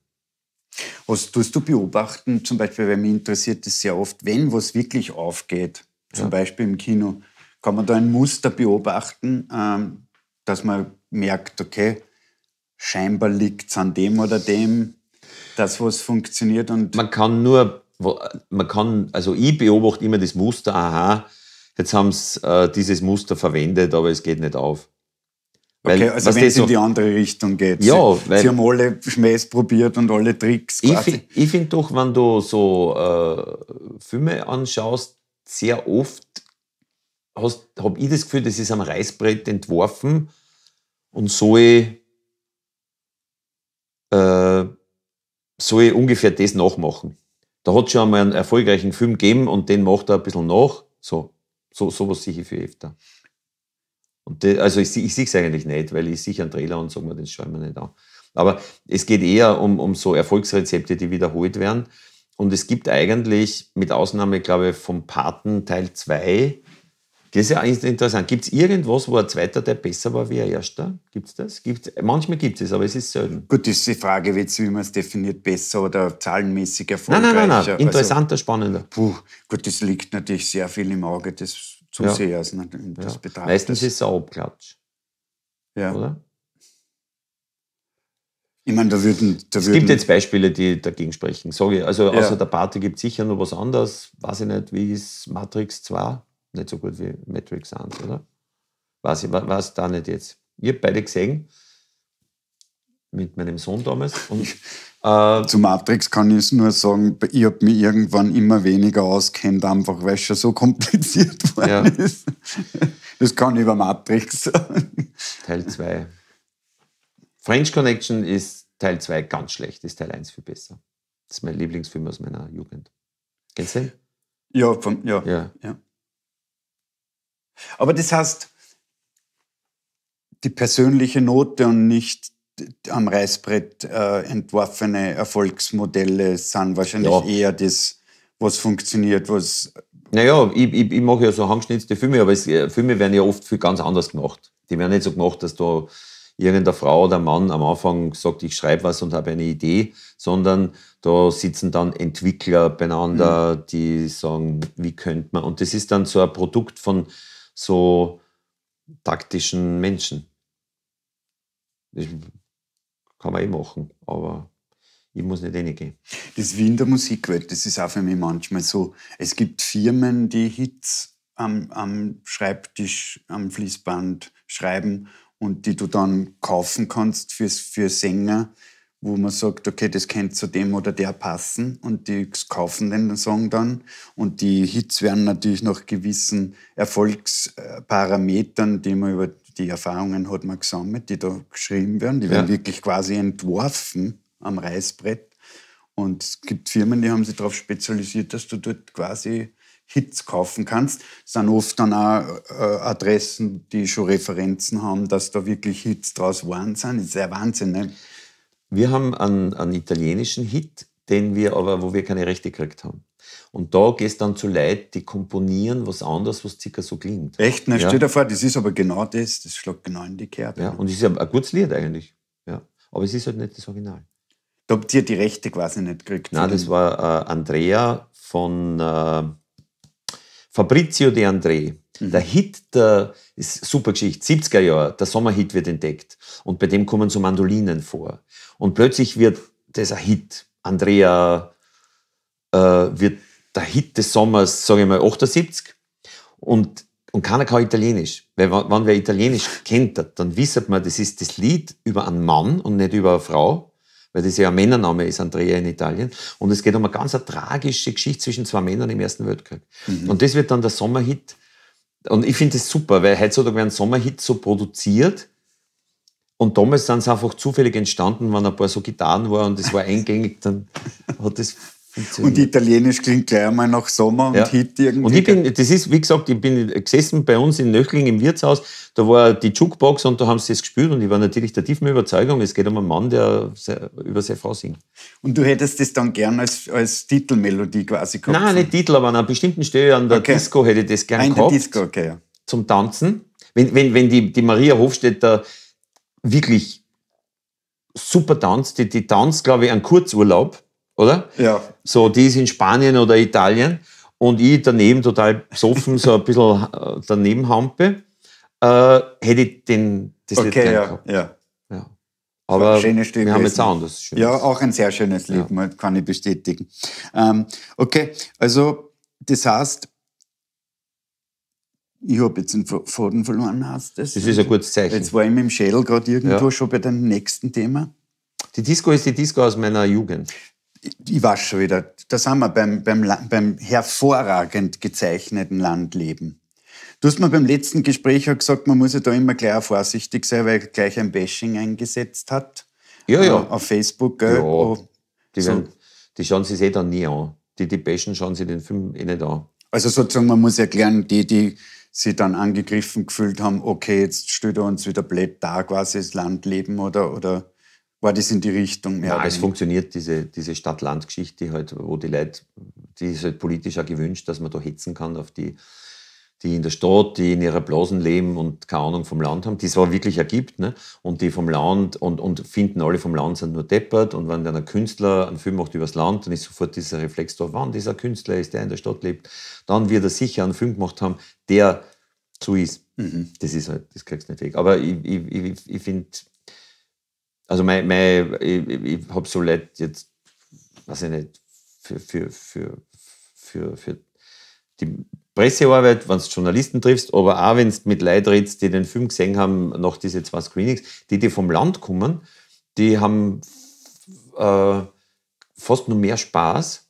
Was tust du beobachten, zum Beispiel, weil mich interessiert es sehr oft, wenn was wirklich aufgeht, zum ja. Beispiel im Kino, kann man da ein Muster beobachten, ähm, dass man merkt, okay, scheinbar liegt es an dem oder dem, das, was funktioniert. Und man kann nur, man kann, also ich beobachte immer das Muster, aha, jetzt haben sie äh, dieses Muster verwendet, aber es geht nicht auf. Weil, okay, also wenn es so, in die andere Richtung geht. Ja, sie, weil, sie haben alle Schmähs probiert und alle Tricks. Quasi. Ich, ich finde doch, wenn du so äh, Filme anschaust, sehr oft habe ich das Gefühl, das ist am Reißbrett entworfen und soll, äh, soll ungefähr das nachmachen. Da hat es schon einmal einen erfolgreichen Film gegeben und den macht er ein bisschen nach. So, so sowas sehe ich viel öfter. Und de, also ich, ich sehe es eigentlich nicht, weil ich sicher einen Trailer und sage mir, den schauen wir nicht an. Aber es geht eher um, um so Erfolgsrezepte, die wiederholt werden. Und es gibt eigentlich, mit Ausnahme, glaube ich, vom Paten Teil 2, das ist ja eigentlich interessant. Gibt es irgendwas, wo ein zweiter Teil besser war wie ein erster? Gibt es das? Gibt's, manchmal gibt es, aber es ist selten. Gut, das ist die Frage, wie man es definiert, besser oder zahlenmäßig erfolgreicher. Nein, nein, nein, nein. Also interessanter, also, spannender. Puh, gut, das liegt natürlich sehr viel im Auge des Zusehers ne, ja. das ja. betrachtet. Meistens ist es ein Abklatsch. Ja. Oder? Ich meine, da würden, da es gibt jetzt Beispiele, die dagegen sprechen, sage ich. Also, ja. außer der Party gibt es sicher noch was anderes. Weiß ich nicht, wie ist Matrix 2? Nicht so gut wie Matrix 1, oder? Weiß ich, was da nicht jetzt. Ihr beide gesehen mit meinem Sohn damals. Und Äh, Zu Matrix kann ich nur sagen, ich habe mich irgendwann immer weniger auskennt, einfach weil es schon so kompliziert war. ja. Das kann ich über Matrix sagen. Teil 2. French Connection ist Teil 2 ganz schlecht, ist Teil 1 viel besser. Das ist mein Lieblingsfilm aus meiner Jugend. Kennst du den? Ja, vom, ja, ja. ja. Aber das heißt, die persönliche Note und nicht am Reißbrett äh, entworfene Erfolgsmodelle sind wahrscheinlich ja. eher das, was funktioniert, was. Naja, ich, ich, ich mache ja so handgeschnitzte Filme, aber es, äh, Filme werden ja oft viel ganz anders gemacht. Die werden nicht so gemacht, dass da irgendeine Frau oder Mann am Anfang sagt, ich schreibe was und habe eine Idee, sondern da sitzen dann Entwickler beieinander, mhm. die sagen, wie könnte man. Und das ist dann so ein Produkt von so taktischen Menschen. Ich, kann man eh machen, aber ich muss nicht reingehen. Das Wien der Musikwelt, das ist auch für mich manchmal so. Es gibt Firmen, die Hits am, am Schreibtisch, am Fließband schreiben und die du dann kaufen kannst fürs, für Sänger, wo man sagt, okay, das könnte zu dem oder der passen und die kaufen den Song dann und die Hits werden natürlich nach gewissen Erfolgsparametern, die man über die Erfahrungen hat man gesammelt, die da geschrieben werden. Die werden ja. wirklich quasi entworfen am Reißbrett. Und es gibt Firmen, die haben sich darauf spezialisiert, dass du dort quasi Hits kaufen kannst. Es sind oft dann auch äh, Adressen, die schon Referenzen haben, dass da wirklich Hits draus waren. sind. Das ist ja Wahnsinn, ne? Wir haben einen, einen italienischen Hit, den wir aber, wo wir keine Rechte gekriegt haben. Und da gehst dann zu Leuten, die komponieren was anderes, was circa so klingt. Echt? Na, ja. stell dir vor, das ist aber genau das, das schlägt genau in die Kerbe. Ja, und es ist ja ein gutes Lied eigentlich. Ja. Aber es ist halt nicht das Original. Da habt ihr die Rechte quasi nicht gekriegt. Nein, das war äh, Andrea von äh, Fabrizio De André. Mhm. Der Hit, der ist super Geschichte, 70er Jahre, der Sommerhit wird entdeckt. Und bei dem kommen so Mandolinen vor. Und plötzlich wird das ein Hit. Andrea äh, wird der Hit des Sommers, sage ich mal, 78. Und, und keiner kann Italienisch. Weil wenn, wenn wer Italienisch kennt, dann wisst man, das ist das Lied über einen Mann und nicht über eine Frau. Weil das ja ein Männername ist, Andrea in Italien. Und es geht um eine ganz eine tragische Geschichte zwischen zwei Männern im Ersten Weltkrieg. Mhm. Und das wird dann der Sommerhit. Und ich finde das super, weil heutzutage werden Sommerhits so produziert, und damals sind sie einfach zufällig entstanden, wenn ein paar so Gitarren waren und es war eingängig, dann hat das und Italienisch klingt gleich einmal nach Sommer und ja. Hit irgendwie. Und ich bin, das ist, wie gesagt, ich bin gesessen bei uns in Nöchling im Wirtshaus, da war die Jukebox und da haben sie es gespürt und ich war natürlich der tiefen Überzeugung, es geht um einen Mann, der über seine Frau singt. Und du hättest das dann gern als, als Titelmelodie quasi gehabt? Nein, nicht Titel, aber an einer bestimmten Stelle an der okay. Disco hätte ich das gern ah, gehabt. Der Disco, okay, ja. Zum Tanzen. Wenn, wenn, wenn die, die Maria Hofstädter wirklich super tanzt, die, die tanzt, glaube ich, einen Kurzurlaub oder? Ja. So, die ist in Spanien oder Italien und ich daneben total besoffen, so ein bisschen äh, daneben hampe, äh, hätte ich den, das okay, nicht gern ja, Ja. ja. Aber schönes Stück wir haben jetzt auch ein anderes. Schönes. Ja, auch ein sehr schönes Lied, ja. kann ich bestätigen. Ähm, okay, also das heißt, ich habe jetzt einen Faden verloren, heißt das. Das ist ein gutes Zeichen. Jetzt war ich mit dem Schädel gerade irgendwo ja. schon bei dem nächsten Thema. Die Disco ist die Disco aus meiner Jugend. Ich weiß schon wieder, da sind wir beim, beim, beim hervorragend gezeichneten Landleben. Du hast mir beim letzten Gespräch auch gesagt, man muss ja da immer gleich auch vorsichtig sein, weil gleich ein Bashing eingesetzt hat. Ja, ja. Äh, auf Facebook, gell? Ja. Oh, die, werden, die schauen sich eh dann nie an. Die, die bashen, schauen sich den Film eh nicht an. Also sozusagen, man muss erklären, die, die sich dann angegriffen gefühlt haben, okay, jetzt steht er uns wieder blöd da, quasi das Landleben oder, oder war das in die Richtung Ja, es funktioniert, diese, diese Stadt-Land-Geschichte, halt, wo die Leute, die ist halt politisch auch gewünscht, dass man da hetzen kann auf die, die in der Stadt, die in ihrer Blasen leben und keine Ahnung vom Land haben, die es aber wirklich ergibt. Ne? Und die vom Land und, und finden alle vom Land sind nur deppert. Und wenn dann ein Künstler einen Film macht über das Land, dann ist sofort dieser Reflex da, wann dieser Künstler ist, der in der Stadt lebt, dann wird er sicher einen Film gemacht haben, der zu ist. Mhm. Das ist halt, das kriegst du nicht weg. Aber ich, ich, ich, ich finde, also mein, mein, ich, ich habe so Leute jetzt, weiß ich nicht, für, für, für, für, für die Pressearbeit, wenn du Journalisten triffst, aber auch wenn du mit Leuten redest, die den Film gesehen haben, nach diese zwei Screenings, die, die vom Land kommen, die haben äh, fast nur mehr Spaß,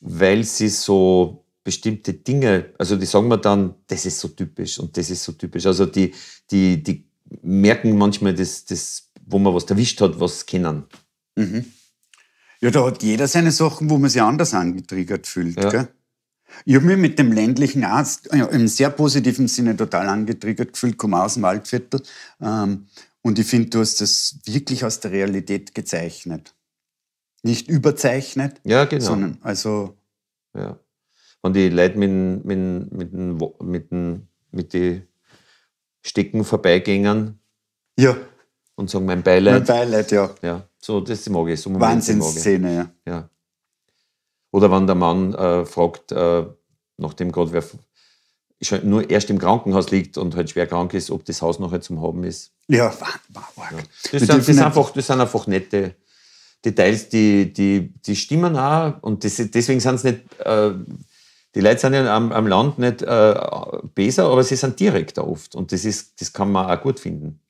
weil sie so bestimmte Dinge, also die sagen mir dann, das ist so typisch und das ist so typisch. Also die, die, die merken manchmal das, das wo man was erwischt hat, was kennen. Mhm. Ja, da hat jeder seine Sachen, wo man sich anders angetriggert fühlt. Ja. Gell? Ich habe mich mit dem ländlichen Arzt äh, ja, im sehr positiven Sinne total angetriggert gefühlt, komme aus dem Waldviertel. Ähm, und ich finde, du hast das wirklich aus der Realität gezeichnet. Nicht überzeichnet, ja, genau. sondern also. Ja. Und die Leute mit, mit, mit, mit, mit, mit den Stecken vorbeigängen. Ja und sagen mein Beileid. Mein Beileid, ja. ja. So, das mag ich. So Wahnsinnsszene, ja. ja. Oder wenn der Mann äh, fragt, äh, nachdem gerade wer schon halt nur erst im Krankenhaus liegt und halt schwer krank ist, ob das Haus noch halt zum Haben ist. Ja, war, Ja. Das, sind, das, einfach, das sind einfach nette Details, die, die, die stimmen auch. Und das, deswegen sind es nicht, äh, die Leute sind ja am, am Land nicht äh, besser, aber sie sind direkter oft. Und das, ist, das kann man auch gut finden.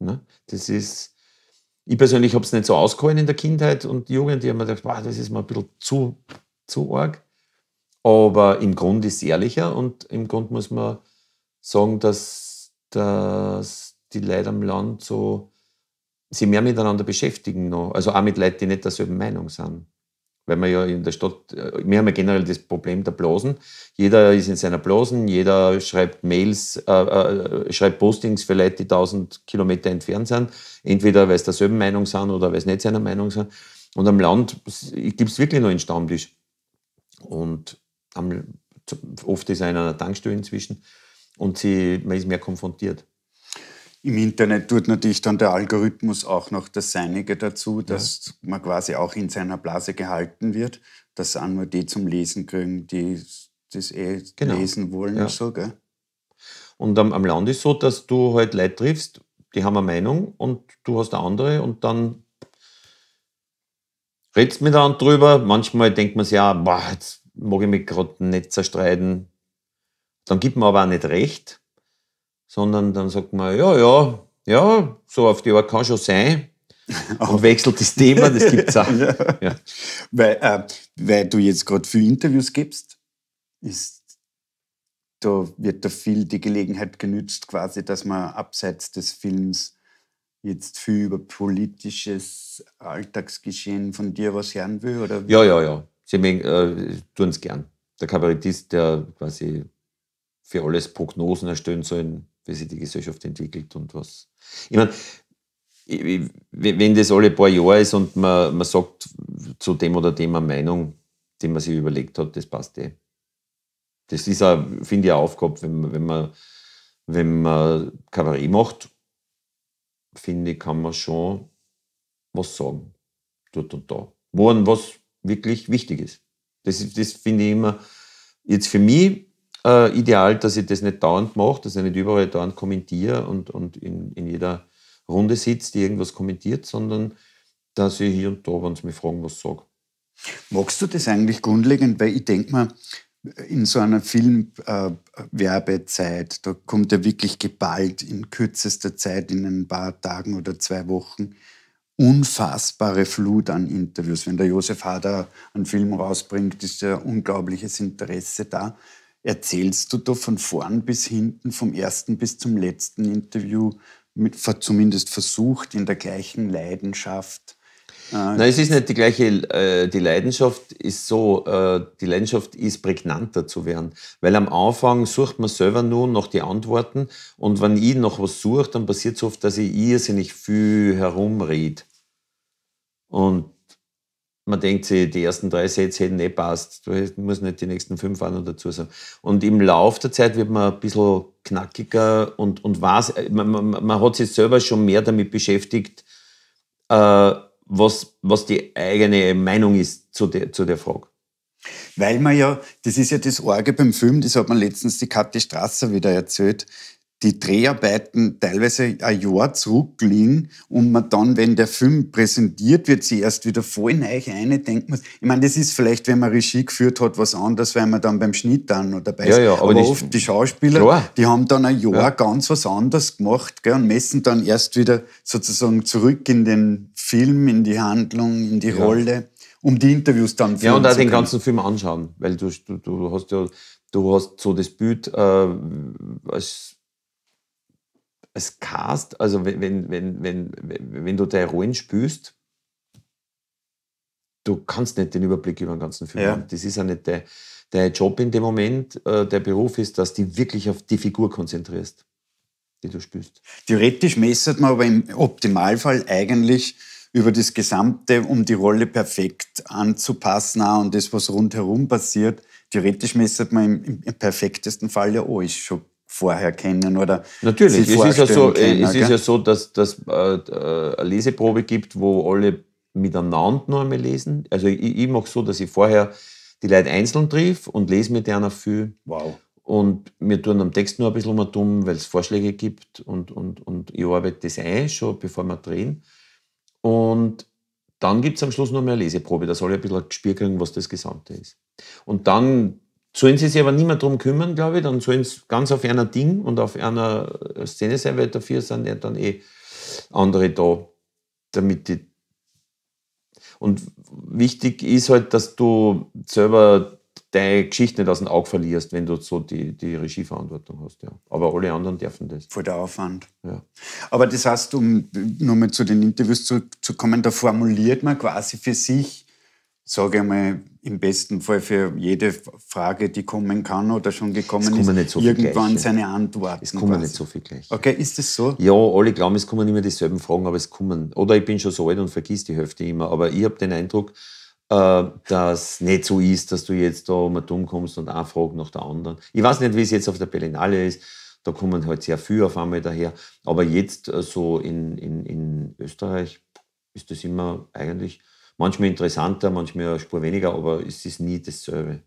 Ne? Das ist, ich persönlich habe es nicht so ausgeholt in der Kindheit und Jugend. Ich habe mir gedacht, wow, das ist mal ein bisschen zu, zu arg. Aber im Grund ist es ehrlicher und im Grund muss man sagen, dass, dass die Leute am Land so sich mehr miteinander beschäftigen noch. Also auch mit Leuten, die nicht derselben Meinung sind weil wir ja in der Stadt, äh, wir haben ja generell das Problem der Blasen. Jeder ist in seiner Blasen, jeder schreibt Mails, äh, äh, schreibt Postings für Leute, die 1000 Kilometer entfernt sind. Entweder weil sie derselben Meinung sind oder weil sie nicht seiner Meinung sind. Und am Land gibt es wirklich nur einen Stammtisch. Und am, oft ist einer an der Tankstelle inzwischen und sie, man ist mehr konfrontiert. Im Internet tut natürlich dann der Algorithmus auch noch das Seinige dazu, dass ja. man quasi auch in seiner Blase gehalten wird, dass auch nur die zum Lesen kriegen, die das eh genau. lesen wollen. Ja. So, gell? Und am, am Land ist so, dass du halt Leute triffst, die haben eine Meinung und du hast eine andere und dann redst miteinander drüber. Manchmal denkt man sich ja, boah, jetzt mag ich mich gerade nicht zerstreiten. Dann gibt man aber auch nicht recht sondern dann sagt man, ja, ja, ja, so auf die Art kann schon sein. Und wechselt das Thema, das gibt es auch. ja. Ja. Weil, äh, weil du jetzt gerade viele Interviews gibst, ist, da wird da viel die Gelegenheit genützt, quasi, dass man abseits des Films jetzt viel über politisches Alltagsgeschehen von dir was hören will? Oder ja, ja, ja. Sie äh, tun es gern. Der Kabarettist, der quasi für alles Prognosen erstellen soll, wie sich die Gesellschaft entwickelt und was. Ich meine, wenn das alle paar Jahre ist und man, man sagt zu dem oder dem eine Meinung, die man sich überlegt hat, das passt eh. Das ist auch, finde ich, eine Aufgabe, wenn man, wenn man, wenn man Kabarett macht, finde ich, kann man schon was sagen. Dort und da. Wo an was wirklich wichtig ist. Das, das finde ich immer jetzt für mich äh, ideal, dass ich das nicht dauernd mache, dass ich nicht überall dauernd kommentiere und, und in, in jeder Runde sitze, die irgendwas kommentiert, sondern dass ich hier und da, wenn sie mich fragen, was sage. Magst du das eigentlich grundlegend? Weil ich denke mal, in so einer Filmwerbezeit, äh, da kommt ja wirklich geballt in kürzester Zeit, in ein paar Tagen oder zwei Wochen, unfassbare Flut an Interviews. Wenn der Josef Hader einen Film rausbringt, ist ja unglaubliches Interesse da erzählst du da von vorn bis hinten, vom ersten bis zum letzten Interview, mit, zumindest versucht, in der gleichen Leidenschaft? Äh, Nein, es ist nicht die gleiche, äh, die Leidenschaft ist so, äh, die Leidenschaft ist prägnanter zu werden, weil am Anfang sucht man selber nur noch die Antworten und wenn ich noch was suche, dann passiert es oft, dass ich irrsinnig viel herumrede. Und man denkt sich, die ersten drei Sets hätten nicht passt. Du musst nicht die nächsten fünf anderen dazu sagen. Und im Lauf der Zeit wird man ein bisschen knackiger und, und weiß, äh, man, man, man hat sich selber schon mehr damit beschäftigt, äh, was, was die eigene Meinung ist zu der, zu der Frage. Weil man ja, das ist ja das Orge beim Film, das hat man letztens die Kathi Strasser wieder erzählt, die Dreharbeiten teilweise ein Jahr zurückliegen und man dann, wenn der Film präsentiert wird, sie erst wieder voll neu eine denkt man, ich meine, das ist vielleicht, wenn man Regie geführt hat, was anderes, weil man dann beim Schnitt dann oder bei ja, ja, aber, aber die, oft die Schauspieler, klar. die haben dann ein Jahr ja. ganz was anderes gemacht gell, und messen dann erst wieder sozusagen zurück in den Film, in die Handlung, in die ja. Rolle, um die Interviews dann zu Ja, und auch den ganzen Film anschauen, weil du, du, du hast ja, du hast so das Bild äh, als als Cast, also wenn, wenn, wenn, wenn du deine Rollen spielst, du kannst nicht den Überblick über den ganzen Film ja. haben. Das ist ja nicht der, der Job in dem Moment, äh, der Beruf ist, dass du dich wirklich auf die Figur konzentrierst, die du spürst. Theoretisch messert man aber im Optimalfall eigentlich über das Gesamte, um die Rolle perfekt anzupassen ah, und das, was rundherum passiert. Theoretisch messert man im, im perfektesten Fall ja alles schon vorher kennen oder Natürlich, es, ist ja, so, können, es ist ja so, dass es äh, äh, eine Leseprobe gibt, wo alle miteinander nur einmal lesen. Also ich, ich mache so, dass ich vorher die Leute einzeln triff und lese mit denen viel. Wow. Und wir tun am Text nur ein bisschen mal dumm, weil es Vorschläge gibt und, und, und ich arbeite das ein, schon bevor wir drehen. Und dann gibt es am Schluss noch mehr Leseprobe, da soll ich ein bisschen ein Gespür kriegen, was das Gesamte ist. Und dann Sollen sie sich aber nicht mehr darum kümmern, glaube ich, dann sollen sie ganz auf einer Ding und auf einer Szene sein, weil dafür sind ja dann eh andere da, damit die. Und wichtig ist halt, dass du selber deine Geschichte nicht aus dem Auge verlierst, wenn du so die, die Regieverantwortung hast. Ja. Aber alle anderen dürfen das. Voll der Aufwand. Ja. Aber das heißt, um nochmal zu den Interviews zurückzukommen, da formuliert man quasi für sich, sage ich mal, im besten Fall für jede Frage, die kommen kann oder schon gekommen ist, so irgendwann seine Antworten. Es kommen quasi. nicht so viel gleich. Okay, ist das so? Ja, alle glauben, es kommen immer dieselben Fragen, aber es kommen. Oder ich bin schon so alt und vergiss die Hälfte immer. Aber ich habe den Eindruck, äh, dass nicht so ist, dass du jetzt da mal dumm kommst und eine Frage nach der anderen. Ich weiß nicht, wie es jetzt auf der Berlinale ist. Da kommen halt sehr viel auf einmal daher. Aber jetzt äh, so in, in, in Österreich ist das immer eigentlich manchmal interessanter, manchmal eine Spur weniger, aber es ist nie dasselbe.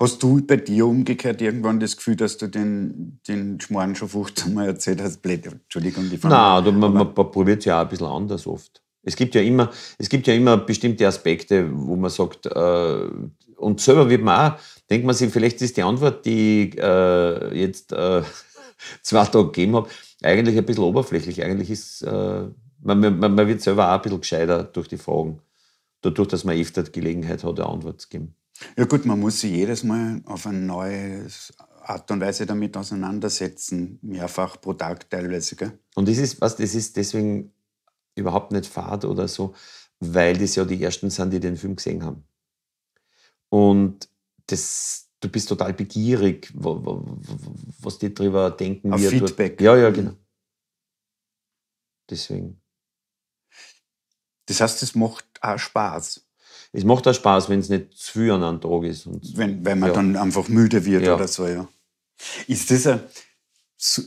Hast du bei dir umgekehrt irgendwann das Gefühl, dass du den, den Schmarrn schon 15 Mal erzählt hast? Blöd, Entschuldigung, die Frage. Nein, du, man, man probiert es ja auch ein bisschen anders oft. Es gibt ja immer, es gibt ja immer bestimmte Aspekte, wo man sagt, äh, und selber wird man auch, denkt man sich, vielleicht ist die Antwort, die ich äh, jetzt äh, zwei Tage gegeben habe, eigentlich ein bisschen oberflächlich. Eigentlich ist, äh, man, man, man wird selber auch ein bisschen gescheiter durch die Fragen dadurch, dass man öfter die Gelegenheit hat, eine Antwort zu geben. Ja gut, man muss sich jedes Mal auf eine neue Art und Weise damit auseinandersetzen, mehrfach pro Tag teilweise. Gell? Und das ist, was, das ist deswegen überhaupt nicht fad oder so, weil das ja die ersten sind, die den Film gesehen haben. Und das, du bist total begierig, was die drüber denken. Auf Feedback. Dort. Ja, ja, genau. Deswegen. Das heißt, es macht auch Spaß. Es macht auch Spaß, wenn es nicht zu viel an einem Tag ist. Und wenn, wenn man ja. dann einfach müde wird ja. oder so, ja. Ist das ein,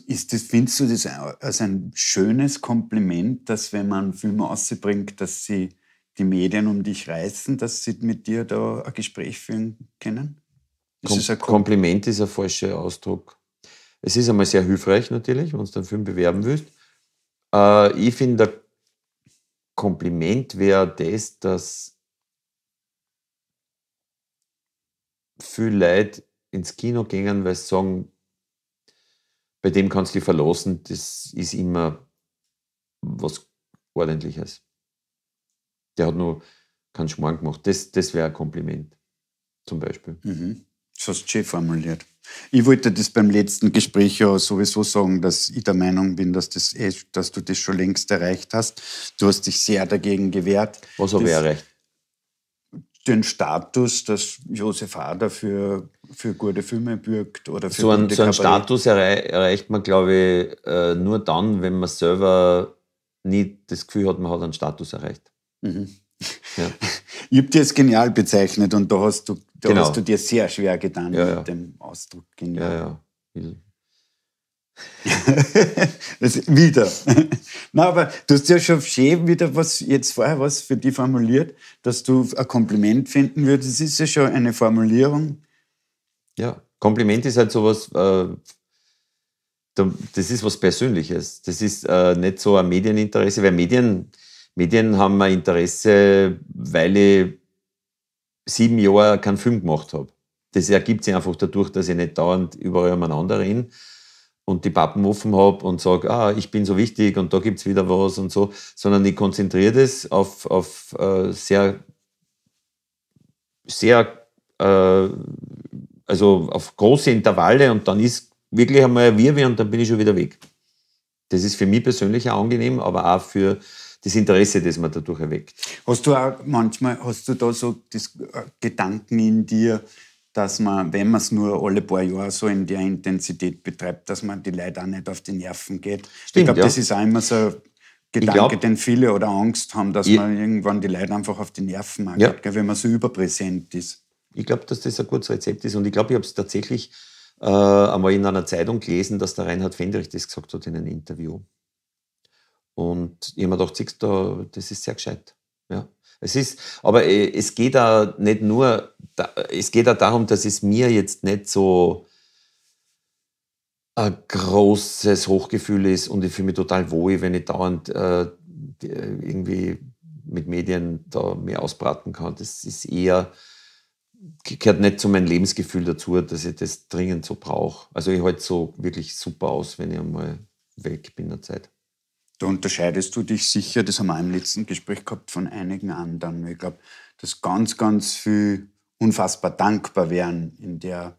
ist das, findest du das als ein schönes Kompliment, dass wenn man Filme rausbringt, dass sie die Medien um dich reißen, dass sie mit dir da ein Gespräch führen können? Ist Kom Kompliment ist ein falscher Ausdruck. Es ist einmal sehr hilfreich natürlich, wenn du einen Film bewerben willst. Äh, ich finde, Kompliment wäre das, dass viele Leute ins Kino gingen, weil sie sagen, bei dem kannst du dich verlassen, das ist immer was Ordentliches. Der hat nur keinen Schmarrn gemacht. Das, das wäre ein Kompliment, zum Beispiel. Mhm hast du schön formuliert. Ich wollte das beim letzten Gespräch ja sowieso sagen, dass ich der Meinung bin, dass, das, eh, dass du das schon längst erreicht hast. Du hast dich sehr dagegen gewehrt. Was habe ich erreicht? Den Status, dass Josef Ader für, für gute Filme bürgt oder für So, ein, so einen Status errei erreicht man, glaube ich, äh, nur dann, wenn man selber nicht das Gefühl hat, man hat einen Status erreicht. Mhm. Ja. Ich habe dir es genial bezeichnet und da hast du da genau. hast du dir sehr schwer getan ja, ja. mit dem Ausdruck. Genial. Ja, ja. Mhm. wieder. Na, aber du hast ja schon schön wieder was, jetzt vorher was für dich formuliert, dass du ein Kompliment finden würdest. Das ist ja schon eine Formulierung. Ja, Kompliment ist halt sowas, äh, das ist was Persönliches. Das ist äh, nicht so ein Medieninteresse, weil Medien, Medien haben ein Interesse, weil ich sieben Jahren keinen Film gemacht habe. Das ergibt sich einfach dadurch, dass ich nicht dauernd überall umeinander renne und die Pappen offen habe und sage, ah, ich bin so wichtig und da gibt es wieder was und so, sondern ich konzentriere das auf, auf äh, sehr, sehr, äh, also auf große Intervalle und dann ist wirklich einmal ein Wirbel und dann bin ich schon wieder weg. Das ist für mich persönlich auch angenehm, aber auch für, das Interesse, das man dadurch erweckt. Hast du auch manchmal, hast du da so das äh, Gedanken in dir, dass man, wenn man es nur alle paar Jahre so in der Intensität betreibt, dass man die Leute auch nicht auf die Nerven geht? Stimmt, ich glaube, ja. das ist auch immer so ein Gedanke, glaub, den viele oder Angst haben, dass ich, man irgendwann die Leute einfach auf die Nerven macht, ja. wenn man so überpräsent ist. Ich glaube, dass das ein gutes Rezept ist und ich glaube, ich habe es tatsächlich äh, einmal in einer Zeitung gelesen, dass der Reinhard Fendrich das gesagt hat in einem Interview. Und ich habe mir gedacht, siehst das ist sehr gescheit. Ja. Es ist, aber äh, es geht da nicht nur, es geht da darum, dass es mir jetzt nicht so ein großes Hochgefühl ist und ich fühle mich total wohl, wenn ich dauernd äh, äh irgendwie mit Medien da mehr ausbraten kann. Das ist eher, gehört nicht zu meinem Lebensgefühl dazu, dass ich das dringend so brauche. Also ich halte so wirklich super aus, wenn ich einmal weg bin in der Zeit. Da unterscheidest du dich sicher, das haben wir im letzten Gespräch gehabt, von einigen anderen. Ich glaube, dass ganz, ganz viel unfassbar dankbar wären in der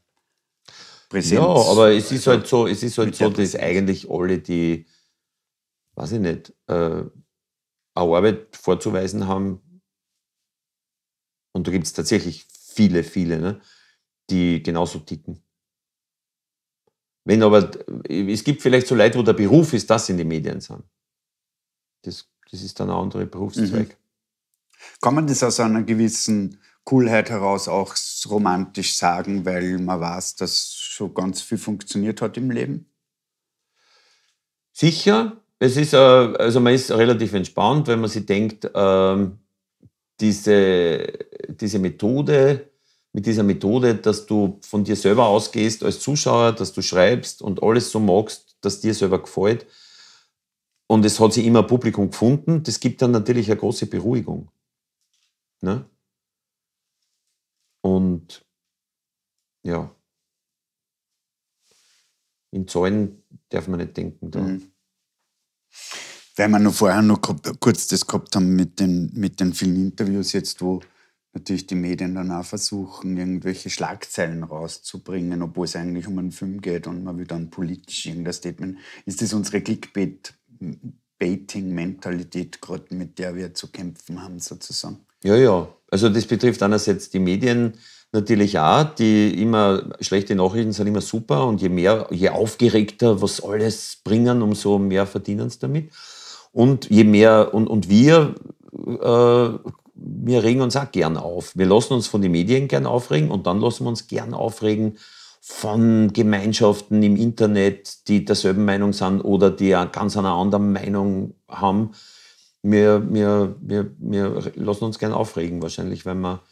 Präsenz. Ja, aber es ist halt so, es ist halt so, dass eigentlich alle, die, weiß ich nicht, äh, eine Arbeit vorzuweisen haben, und da gibt es tatsächlich viele, viele, ne, die genauso ticken. Wenn aber, äh, es gibt vielleicht so Leute, wo der Beruf ist, dass sie in den Medien sind das, das ist dann ein anderer Berufszweig. Mhm. Kann man das aus einer gewissen Coolheit heraus auch romantisch sagen, weil man weiß, dass schon ganz viel funktioniert hat im Leben? Sicher. Es ist, äh, also man ist relativ entspannt, wenn man sich denkt, ähm, diese, diese Methode, mit dieser Methode, dass du von dir selber ausgehst als Zuschauer, dass du schreibst und alles so magst, dass dir selber gefällt, und es hat sich immer ein Publikum gefunden. Das gibt dann natürlich eine große Beruhigung. Ne? Und ja, in Zahlen darf man nicht denken. Da. Mhm. Weil wir noch vorher noch kurz das gehabt haben mit den, mit den vielen Interviews jetzt, wo natürlich die Medien dann auch versuchen, irgendwelche Schlagzeilen rauszubringen, obwohl es eigentlich um einen Film geht und man will dann politisch irgendein Statement. Ist das unsere Clickbait- Baiting-Mentalität, gerade mit der wir zu kämpfen haben, sozusagen. Ja, ja. Also das betrifft einerseits die Medien natürlich auch, die immer schlechte Nachrichten sind immer super und je mehr, je aufgeregter was alles bringen, umso mehr verdienen sie damit. Und je mehr, und, und wir, äh, wir regen uns auch gern auf. Wir lassen uns von den Medien gern aufregen und dann lassen wir uns gern aufregen von Gemeinschaften im Internet, die derselben Meinung sind oder die eine ganz einer anderen Meinung haben. Wir, wir, wir, wir lassen uns gerne aufregen, wahrscheinlich, weil wir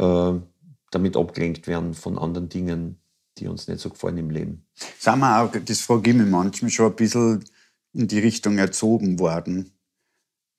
äh, damit abgelenkt werden von anderen Dingen, die uns nicht so gefallen im Leben. Sind wir auch, das frage ich mich manchmal schon ein bisschen in die Richtung erzogen worden,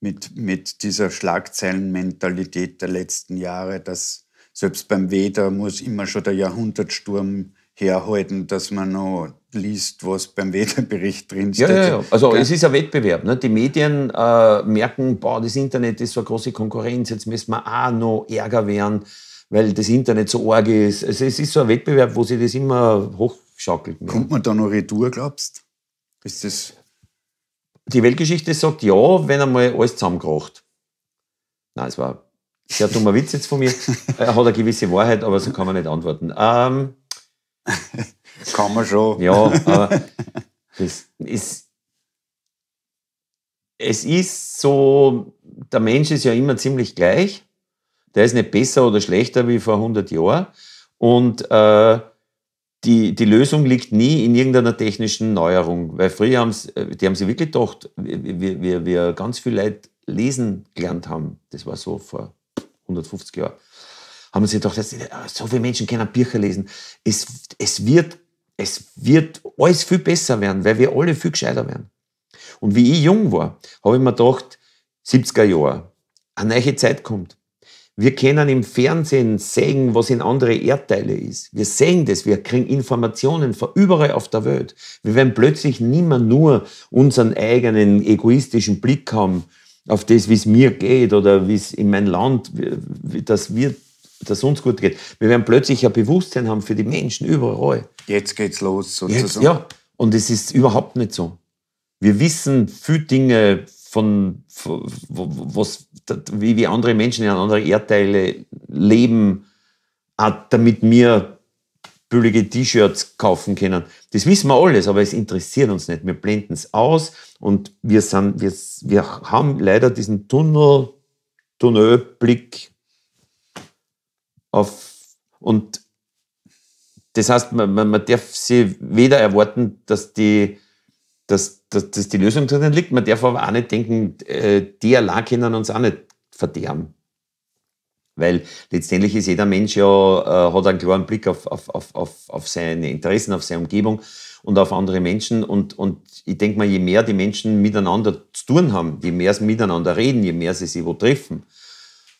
mit, mit dieser Schlagzeilenmentalität der letzten Jahre, dass selbst beim Weder muss immer schon der Jahrhundertsturm herhalten, dass man noch liest, was beim Wetterbericht drinsteht. Ja, ja, ja. Also es ist ein Wettbewerb. Ne? Die Medien äh, merken, boah, das Internet ist so eine große Konkurrenz, jetzt müssen wir auch noch ärger werden, weil das Internet so arg ist. Also es ist so ein Wettbewerb, wo sich das immer hochschaukelt. Kommt man da noch retour, glaubst Ist das... Die Weltgeschichte sagt ja, wenn einmal alles zusammenkracht. Nein, es war ein sehr dummer Witz jetzt von mir. Er äh, hat eine gewisse Wahrheit, aber so kann man nicht antworten. Ähm, Kann man schon. Ja, aber das ist, es ist so, der Mensch ist ja immer ziemlich gleich. Der ist nicht besser oder schlechter wie vor 100 Jahren. Und äh, die, die Lösung liegt nie in irgendeiner technischen Neuerung. Weil früher haben äh, die haben sie wirklich gedacht, wir, wir, wir ganz viel Leute lesen gelernt haben. Das war so vor 150 Jahren haben sie gedacht, äh, so viele Menschen können Bücher lesen. Es, es, wird, es wird alles viel besser werden, weil wir alle viel gescheiter werden. Und wie ich jung war, habe ich mir gedacht, 70er Jahre, eine neue Zeit kommt. Wir können im Fernsehen sehen, was in andere Erdteile ist. Wir sehen das, wir kriegen Informationen von überall auf der Welt. Wir werden plötzlich nicht mehr nur unseren eigenen egoistischen Blick haben auf das, wie es mir geht oder wie es in mein Land, das wird dass uns gut geht. Wir werden plötzlich ein Bewusstsein haben für die Menschen überall. Jetzt geht's los sozusagen. Jetzt, ja, und es ist überhaupt nicht so. Wir wissen viele Dinge von, von was, wie, wie andere Menschen in anderen Erdteile leben, auch damit wir billige T-Shirts kaufen können. Das wissen wir alles, aber es interessiert uns nicht. Wir blenden es aus und wir, sind, wir, wir haben leider diesen Tunnel, Tunnelblick auf und das heißt, man, man, man darf sie weder erwarten, dass die, dass, dass, dass die Lösung drinnen liegt, man darf aber auch nicht denken, äh, die allein können uns auch nicht verderben. Weil letztendlich ist jeder Mensch ja, äh, hat einen klaren Blick auf, auf, auf, auf, auf seine Interessen, auf seine Umgebung und auf andere Menschen. Und, und ich denke mal, je mehr die Menschen miteinander zu tun haben, je mehr sie miteinander reden, je mehr sie sich wo treffen,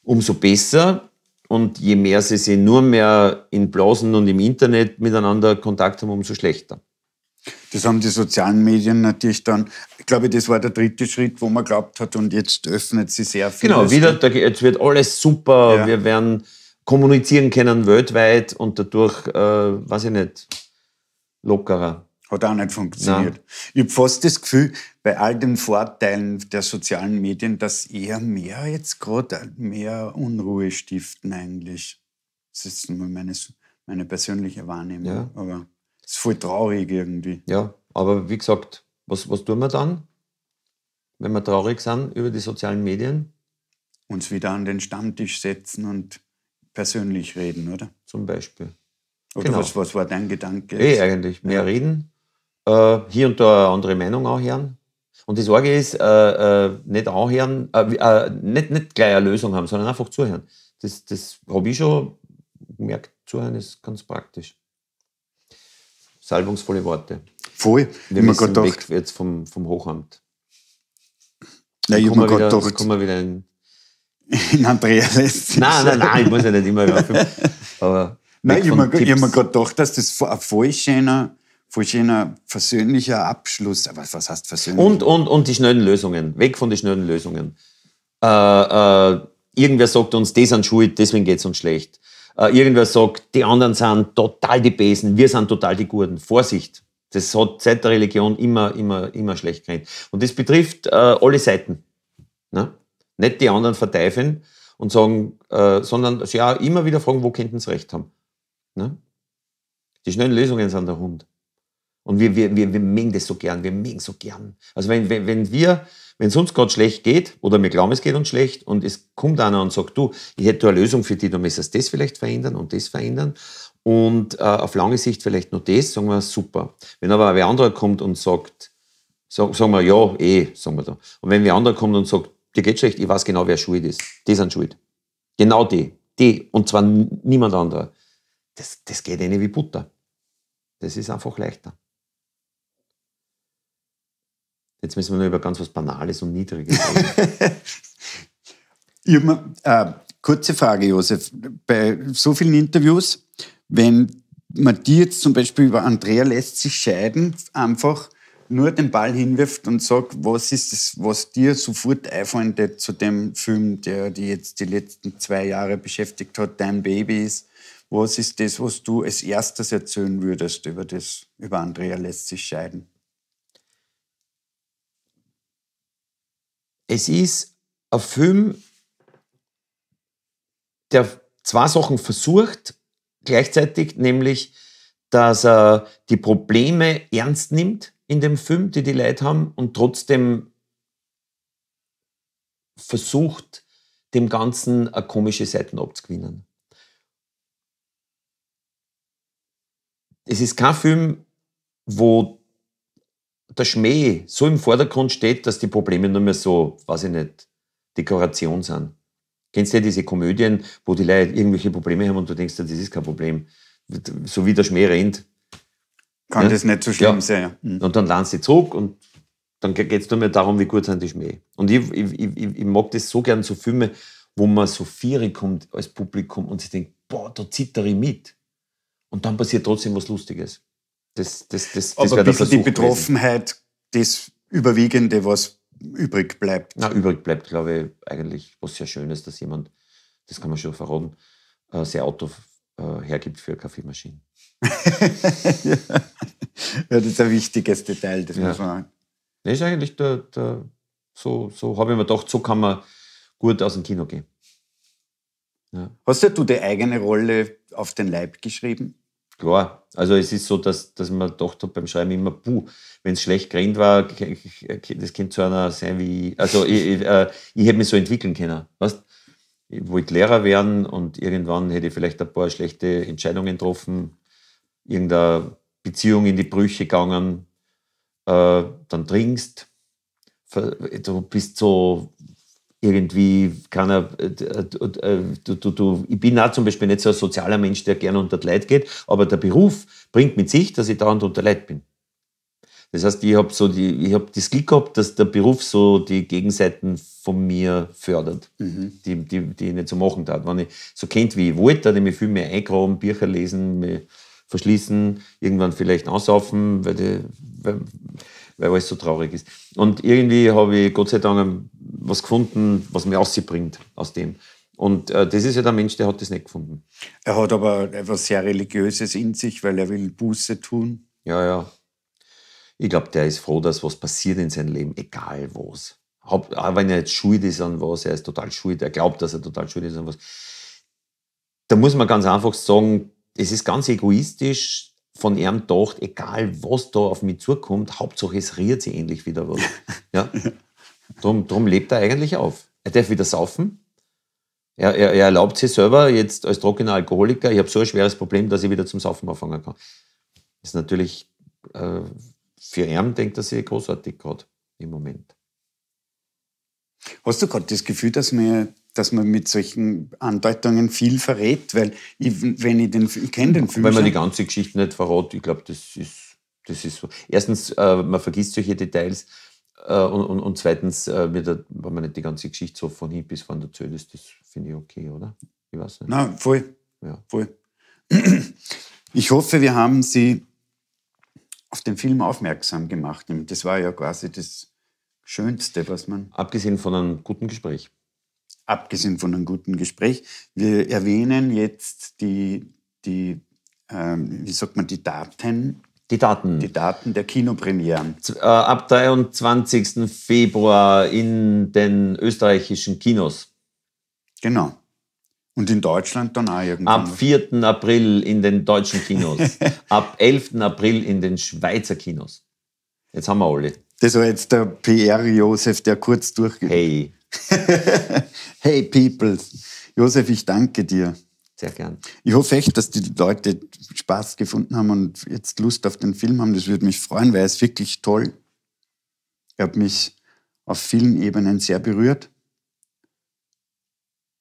umso besser und je mehr sie sich nur mehr in Blasen und im Internet miteinander Kontakt haben, umso schlechter. Das haben die sozialen Medien natürlich dann, ich glaube, das war der dritte Schritt, wo man glaubt hat, und jetzt öffnet sie sehr viel. Genau, wieder, jetzt wird alles super, ja. wir werden kommunizieren können weltweit und dadurch, äh, weiß ich nicht, lockerer. Hat auch nicht funktioniert. Nein. Ich habe fast das Gefühl, bei all den Vorteilen der sozialen Medien, dass eher mehr jetzt gerade mehr Unruhe stiften eigentlich. Das ist nur meine, meine persönliche Wahrnehmung. Ja. Aber es ist voll traurig irgendwie. Ja, aber wie gesagt, was, was tun wir dann, wenn wir traurig sind über die sozialen Medien? Uns wieder an den Stammtisch setzen und persönlich reden, oder? Zum Beispiel. Oder genau. was, was war dein Gedanke? Eh, eigentlich. Mehr ja. reden, äh, hier und da eine andere Meinung anhören. Und das Sorge ist, äh, äh, nicht anhören, äh, äh, nicht, nicht gleich eine Lösung haben, sondern einfach zuhören. Das, das habe ich schon gemerkt, zuhören ist ganz praktisch. Salbungsvolle Worte. Voll. Wir müssen Gott weg doch. jetzt vom, vom Hochamt. Na, ich habe mir gerade gedacht. Kommen wir wieder in, in Andreas Nein, nein, nein, ich muss ja nicht immer Aber nein, ich habe mir gerade gedacht, dass das ein voll schöner voll schöner versöhnlicher Abschluss. Aber was heißt versöhnlich? Und, und, und die schnellen Lösungen. Weg von den schnellen Lösungen. Äh, äh, irgendwer sagt uns, die sind schuld, deswegen geht's uns schlecht. Äh, irgendwer sagt, die anderen sind total die Besen, wir sind total die Guten. Vorsicht. Das hat seit der Religion immer, immer, immer schlecht gerannt. Und das betrifft äh, alle Seiten. Ne? Nicht die anderen verteifeln und sagen, äh, sondern also ja, immer wieder fragen, wo könnten sie recht haben. Ne? Die schnellen Lösungen sind der Hund. Und wir, wir, wir, wir mögen das so gern, wir mögen so gern. Also wenn, wenn, wenn wir, wenn es uns gerade schlecht geht, oder wir glauben, es geht uns schlecht, und es kommt einer und sagt, du, ich hätte eine Lösung für dich, du müsstest das vielleicht verändern und das verändern. Und äh, auf lange Sicht vielleicht nur das, sagen wir, super. Wenn aber wer anderer kommt und sagt, sag, sagen wir, ja, eh, sagen wir da. Und wenn wer anderer kommt und sagt, dir geht schlecht, ich weiß genau, wer schuld ist. Die sind schuld. Genau die. Die. Und zwar niemand anderer. Das, das geht eh nicht wie Butter. Das ist einfach leichter. Jetzt müssen wir nur über ganz was Banales und Niedriges reden. äh, kurze Frage, Josef. Bei so vielen Interviews, wenn man die jetzt zum Beispiel über Andrea lässt sich scheiden, einfach nur den Ball hinwirft und sagt, was ist das, was dir sofort einfällt zu dem Film, der dich jetzt die letzten zwei Jahre beschäftigt hat, dein Baby ist. Was ist das, was du als erstes erzählen würdest über das, über Andrea lässt sich scheiden? es ist ein Film, der zwei Sachen versucht gleichzeitig, nämlich, dass er die Probleme ernst nimmt in dem Film, die die Leute haben und trotzdem versucht, dem Ganzen eine komische Seiten abzugewinnen. Es ist kein Film, wo der Schmäh so im Vordergrund steht, dass die Probleme nur mehr so, weiß ich nicht, Dekoration sind. Kennst du ja diese Komödien, wo die Leute irgendwelche Probleme haben und du denkst, das ist kein Problem. So wie der Schmäh rennt. Kann ja? das nicht so schlimm ja. sein. Mhm. Und dann lernst du zurück und dann geht es nur mehr darum, wie gut sind die Schmäh. Und ich, ich, ich, ich mag das so gern, so Filme, wo man so Viere kommt als Publikum und sich denkt, boah, da zittere ich mit. Und dann passiert trotzdem was Lustiges. Das, das, das, das Aber bisschen die Betroffenheit, das Überwiegende, was übrig bleibt. Na, übrig bleibt, glaube ich, eigentlich was sehr Schönes, dass jemand, das kann man schon verraten, äh, sein Auto äh, hergibt für Kaffeemaschinen. ja. das ist ein wichtiges Detail, das ja. muss man sagen. Das ist eigentlich der, der so, so habe ich mir gedacht, so kann man gut aus dem Kino gehen. Ja. Hast ja du die eigene Rolle auf den Leib geschrieben? klar. Also es ist so, dass, dass man doch beim Schreiben immer, puh, wenn es schlecht gerannt war, das könnte so einer sein wie, also ich, ich, äh, ich hätte mich so entwickeln können, weißt? Ich wollte Lehrer werden und irgendwann hätte ich vielleicht ein paar schlechte Entscheidungen getroffen, irgendeine Beziehung in die Brüche gegangen, äh, dann trinkst, du bist so irgendwie kann er, äh, äh, äh, du, du, du, ich bin auch zum Beispiel nicht so ein sozialer Mensch, der gerne unter die Leute geht, aber der Beruf bringt mit sich, dass ich dauernd unter Leute bin. Das heißt, ich habe so die, ich habe das Glück gehabt, dass der Beruf so die Gegenseiten von mir fördert, mhm. die, die, die ich nicht so machen darf. Wenn ich so kennt, wie ich wollte, dann ich mich viel mehr eingraben, Bücher lesen, mich verschließen, irgendwann vielleicht ansaufen, weil, die, weil weil alles so traurig ist. Und irgendwie habe ich Gott sei Dank was gefunden, was mir bringt aus dem. Und äh, das ist ja der Mensch, der hat das nicht gefunden. Er hat aber etwas sehr Religiöses in sich, weil er will Buße tun. Ja, ja. Ich glaube, der ist froh, dass was passiert in seinem Leben, egal was. Haupt, auch wenn er jetzt schuld ist an was, er ist total schuld, er glaubt, dass er total schuld ist an was. Da muss man ganz einfach sagen, es ist ganz egoistisch, von ihm gedacht, egal was da auf mich zukommt, Hauptsache es riert sich endlich wieder was. Ja? Drum, drum lebt er eigentlich auf. Er darf wieder saufen. Er, er, er erlaubt sich selber jetzt als trockener Alkoholiker, ich habe so ein schweres Problem, dass ich wieder zum Saufen anfangen kann. Das ist natürlich äh, für ihn, denkt er sich, großartig gerade im Moment. Hast du gerade das Gefühl, dass mir dass man mit solchen Andeutungen viel verrät, weil ich, wenn ich den, ich kenne den Film. Weil man die ganze Geschichte nicht verrät, ich glaube, das ist, das ist so. Erstens, äh, man vergisst solche Details äh, und, und, und, zweitens, äh, wird, wenn man nicht die ganze Geschichte so von hin bis vorn erzählt ist, das finde ich okay, oder? Ich weiß nicht. Nein, voll. Ja. voll. Ich hoffe, wir haben Sie auf den Film aufmerksam gemacht. Das war ja quasi das Schönste, was man. Abgesehen von einem guten Gespräch abgesehen von einem guten Gespräch. Wir erwähnen jetzt die, die ähm, wie sagt man, die Daten. Die Daten. Die Daten der Kinopremieren. Äh, ab 23. Februar in den österreichischen Kinos. Genau. Und in Deutschland dann auch irgendwann. Ab 4. April in den deutschen Kinos. ab 11. April in den Schweizer Kinos. Jetzt haben wir alle. Das war jetzt der PR-Josef, der kurz durchgeht. Hey. hey people, Josef, ich danke dir. Sehr gern. Ich hoffe echt, dass die Leute Spaß gefunden haben und jetzt Lust auf den Film haben. Das würde mich freuen, weil er ist wirklich toll. Er hat mich auf vielen Ebenen sehr berührt.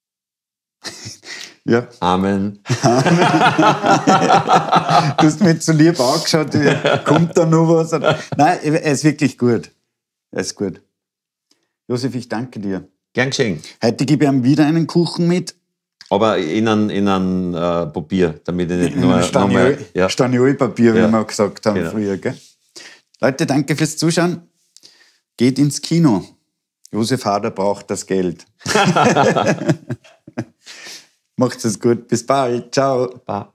ja. Amen. Amen. du hast mir zu lieb angeschaut, kommt da noch was? Nein, er ist wirklich gut. Er ist gut. Josef, ich danke dir. Gern geschehen. Heute gebe ich ihm wieder einen Kuchen mit. Aber in ein, in äh, Papier, damit ich nicht in nur... Staniol-Papier, ja. Staniol ja. wie wir gesagt haben genau. früher. Gell? Leute, danke fürs Zuschauen. Geht ins Kino. Josef Hader braucht das Geld. Macht es gut. Bis bald. Ciao. Bye.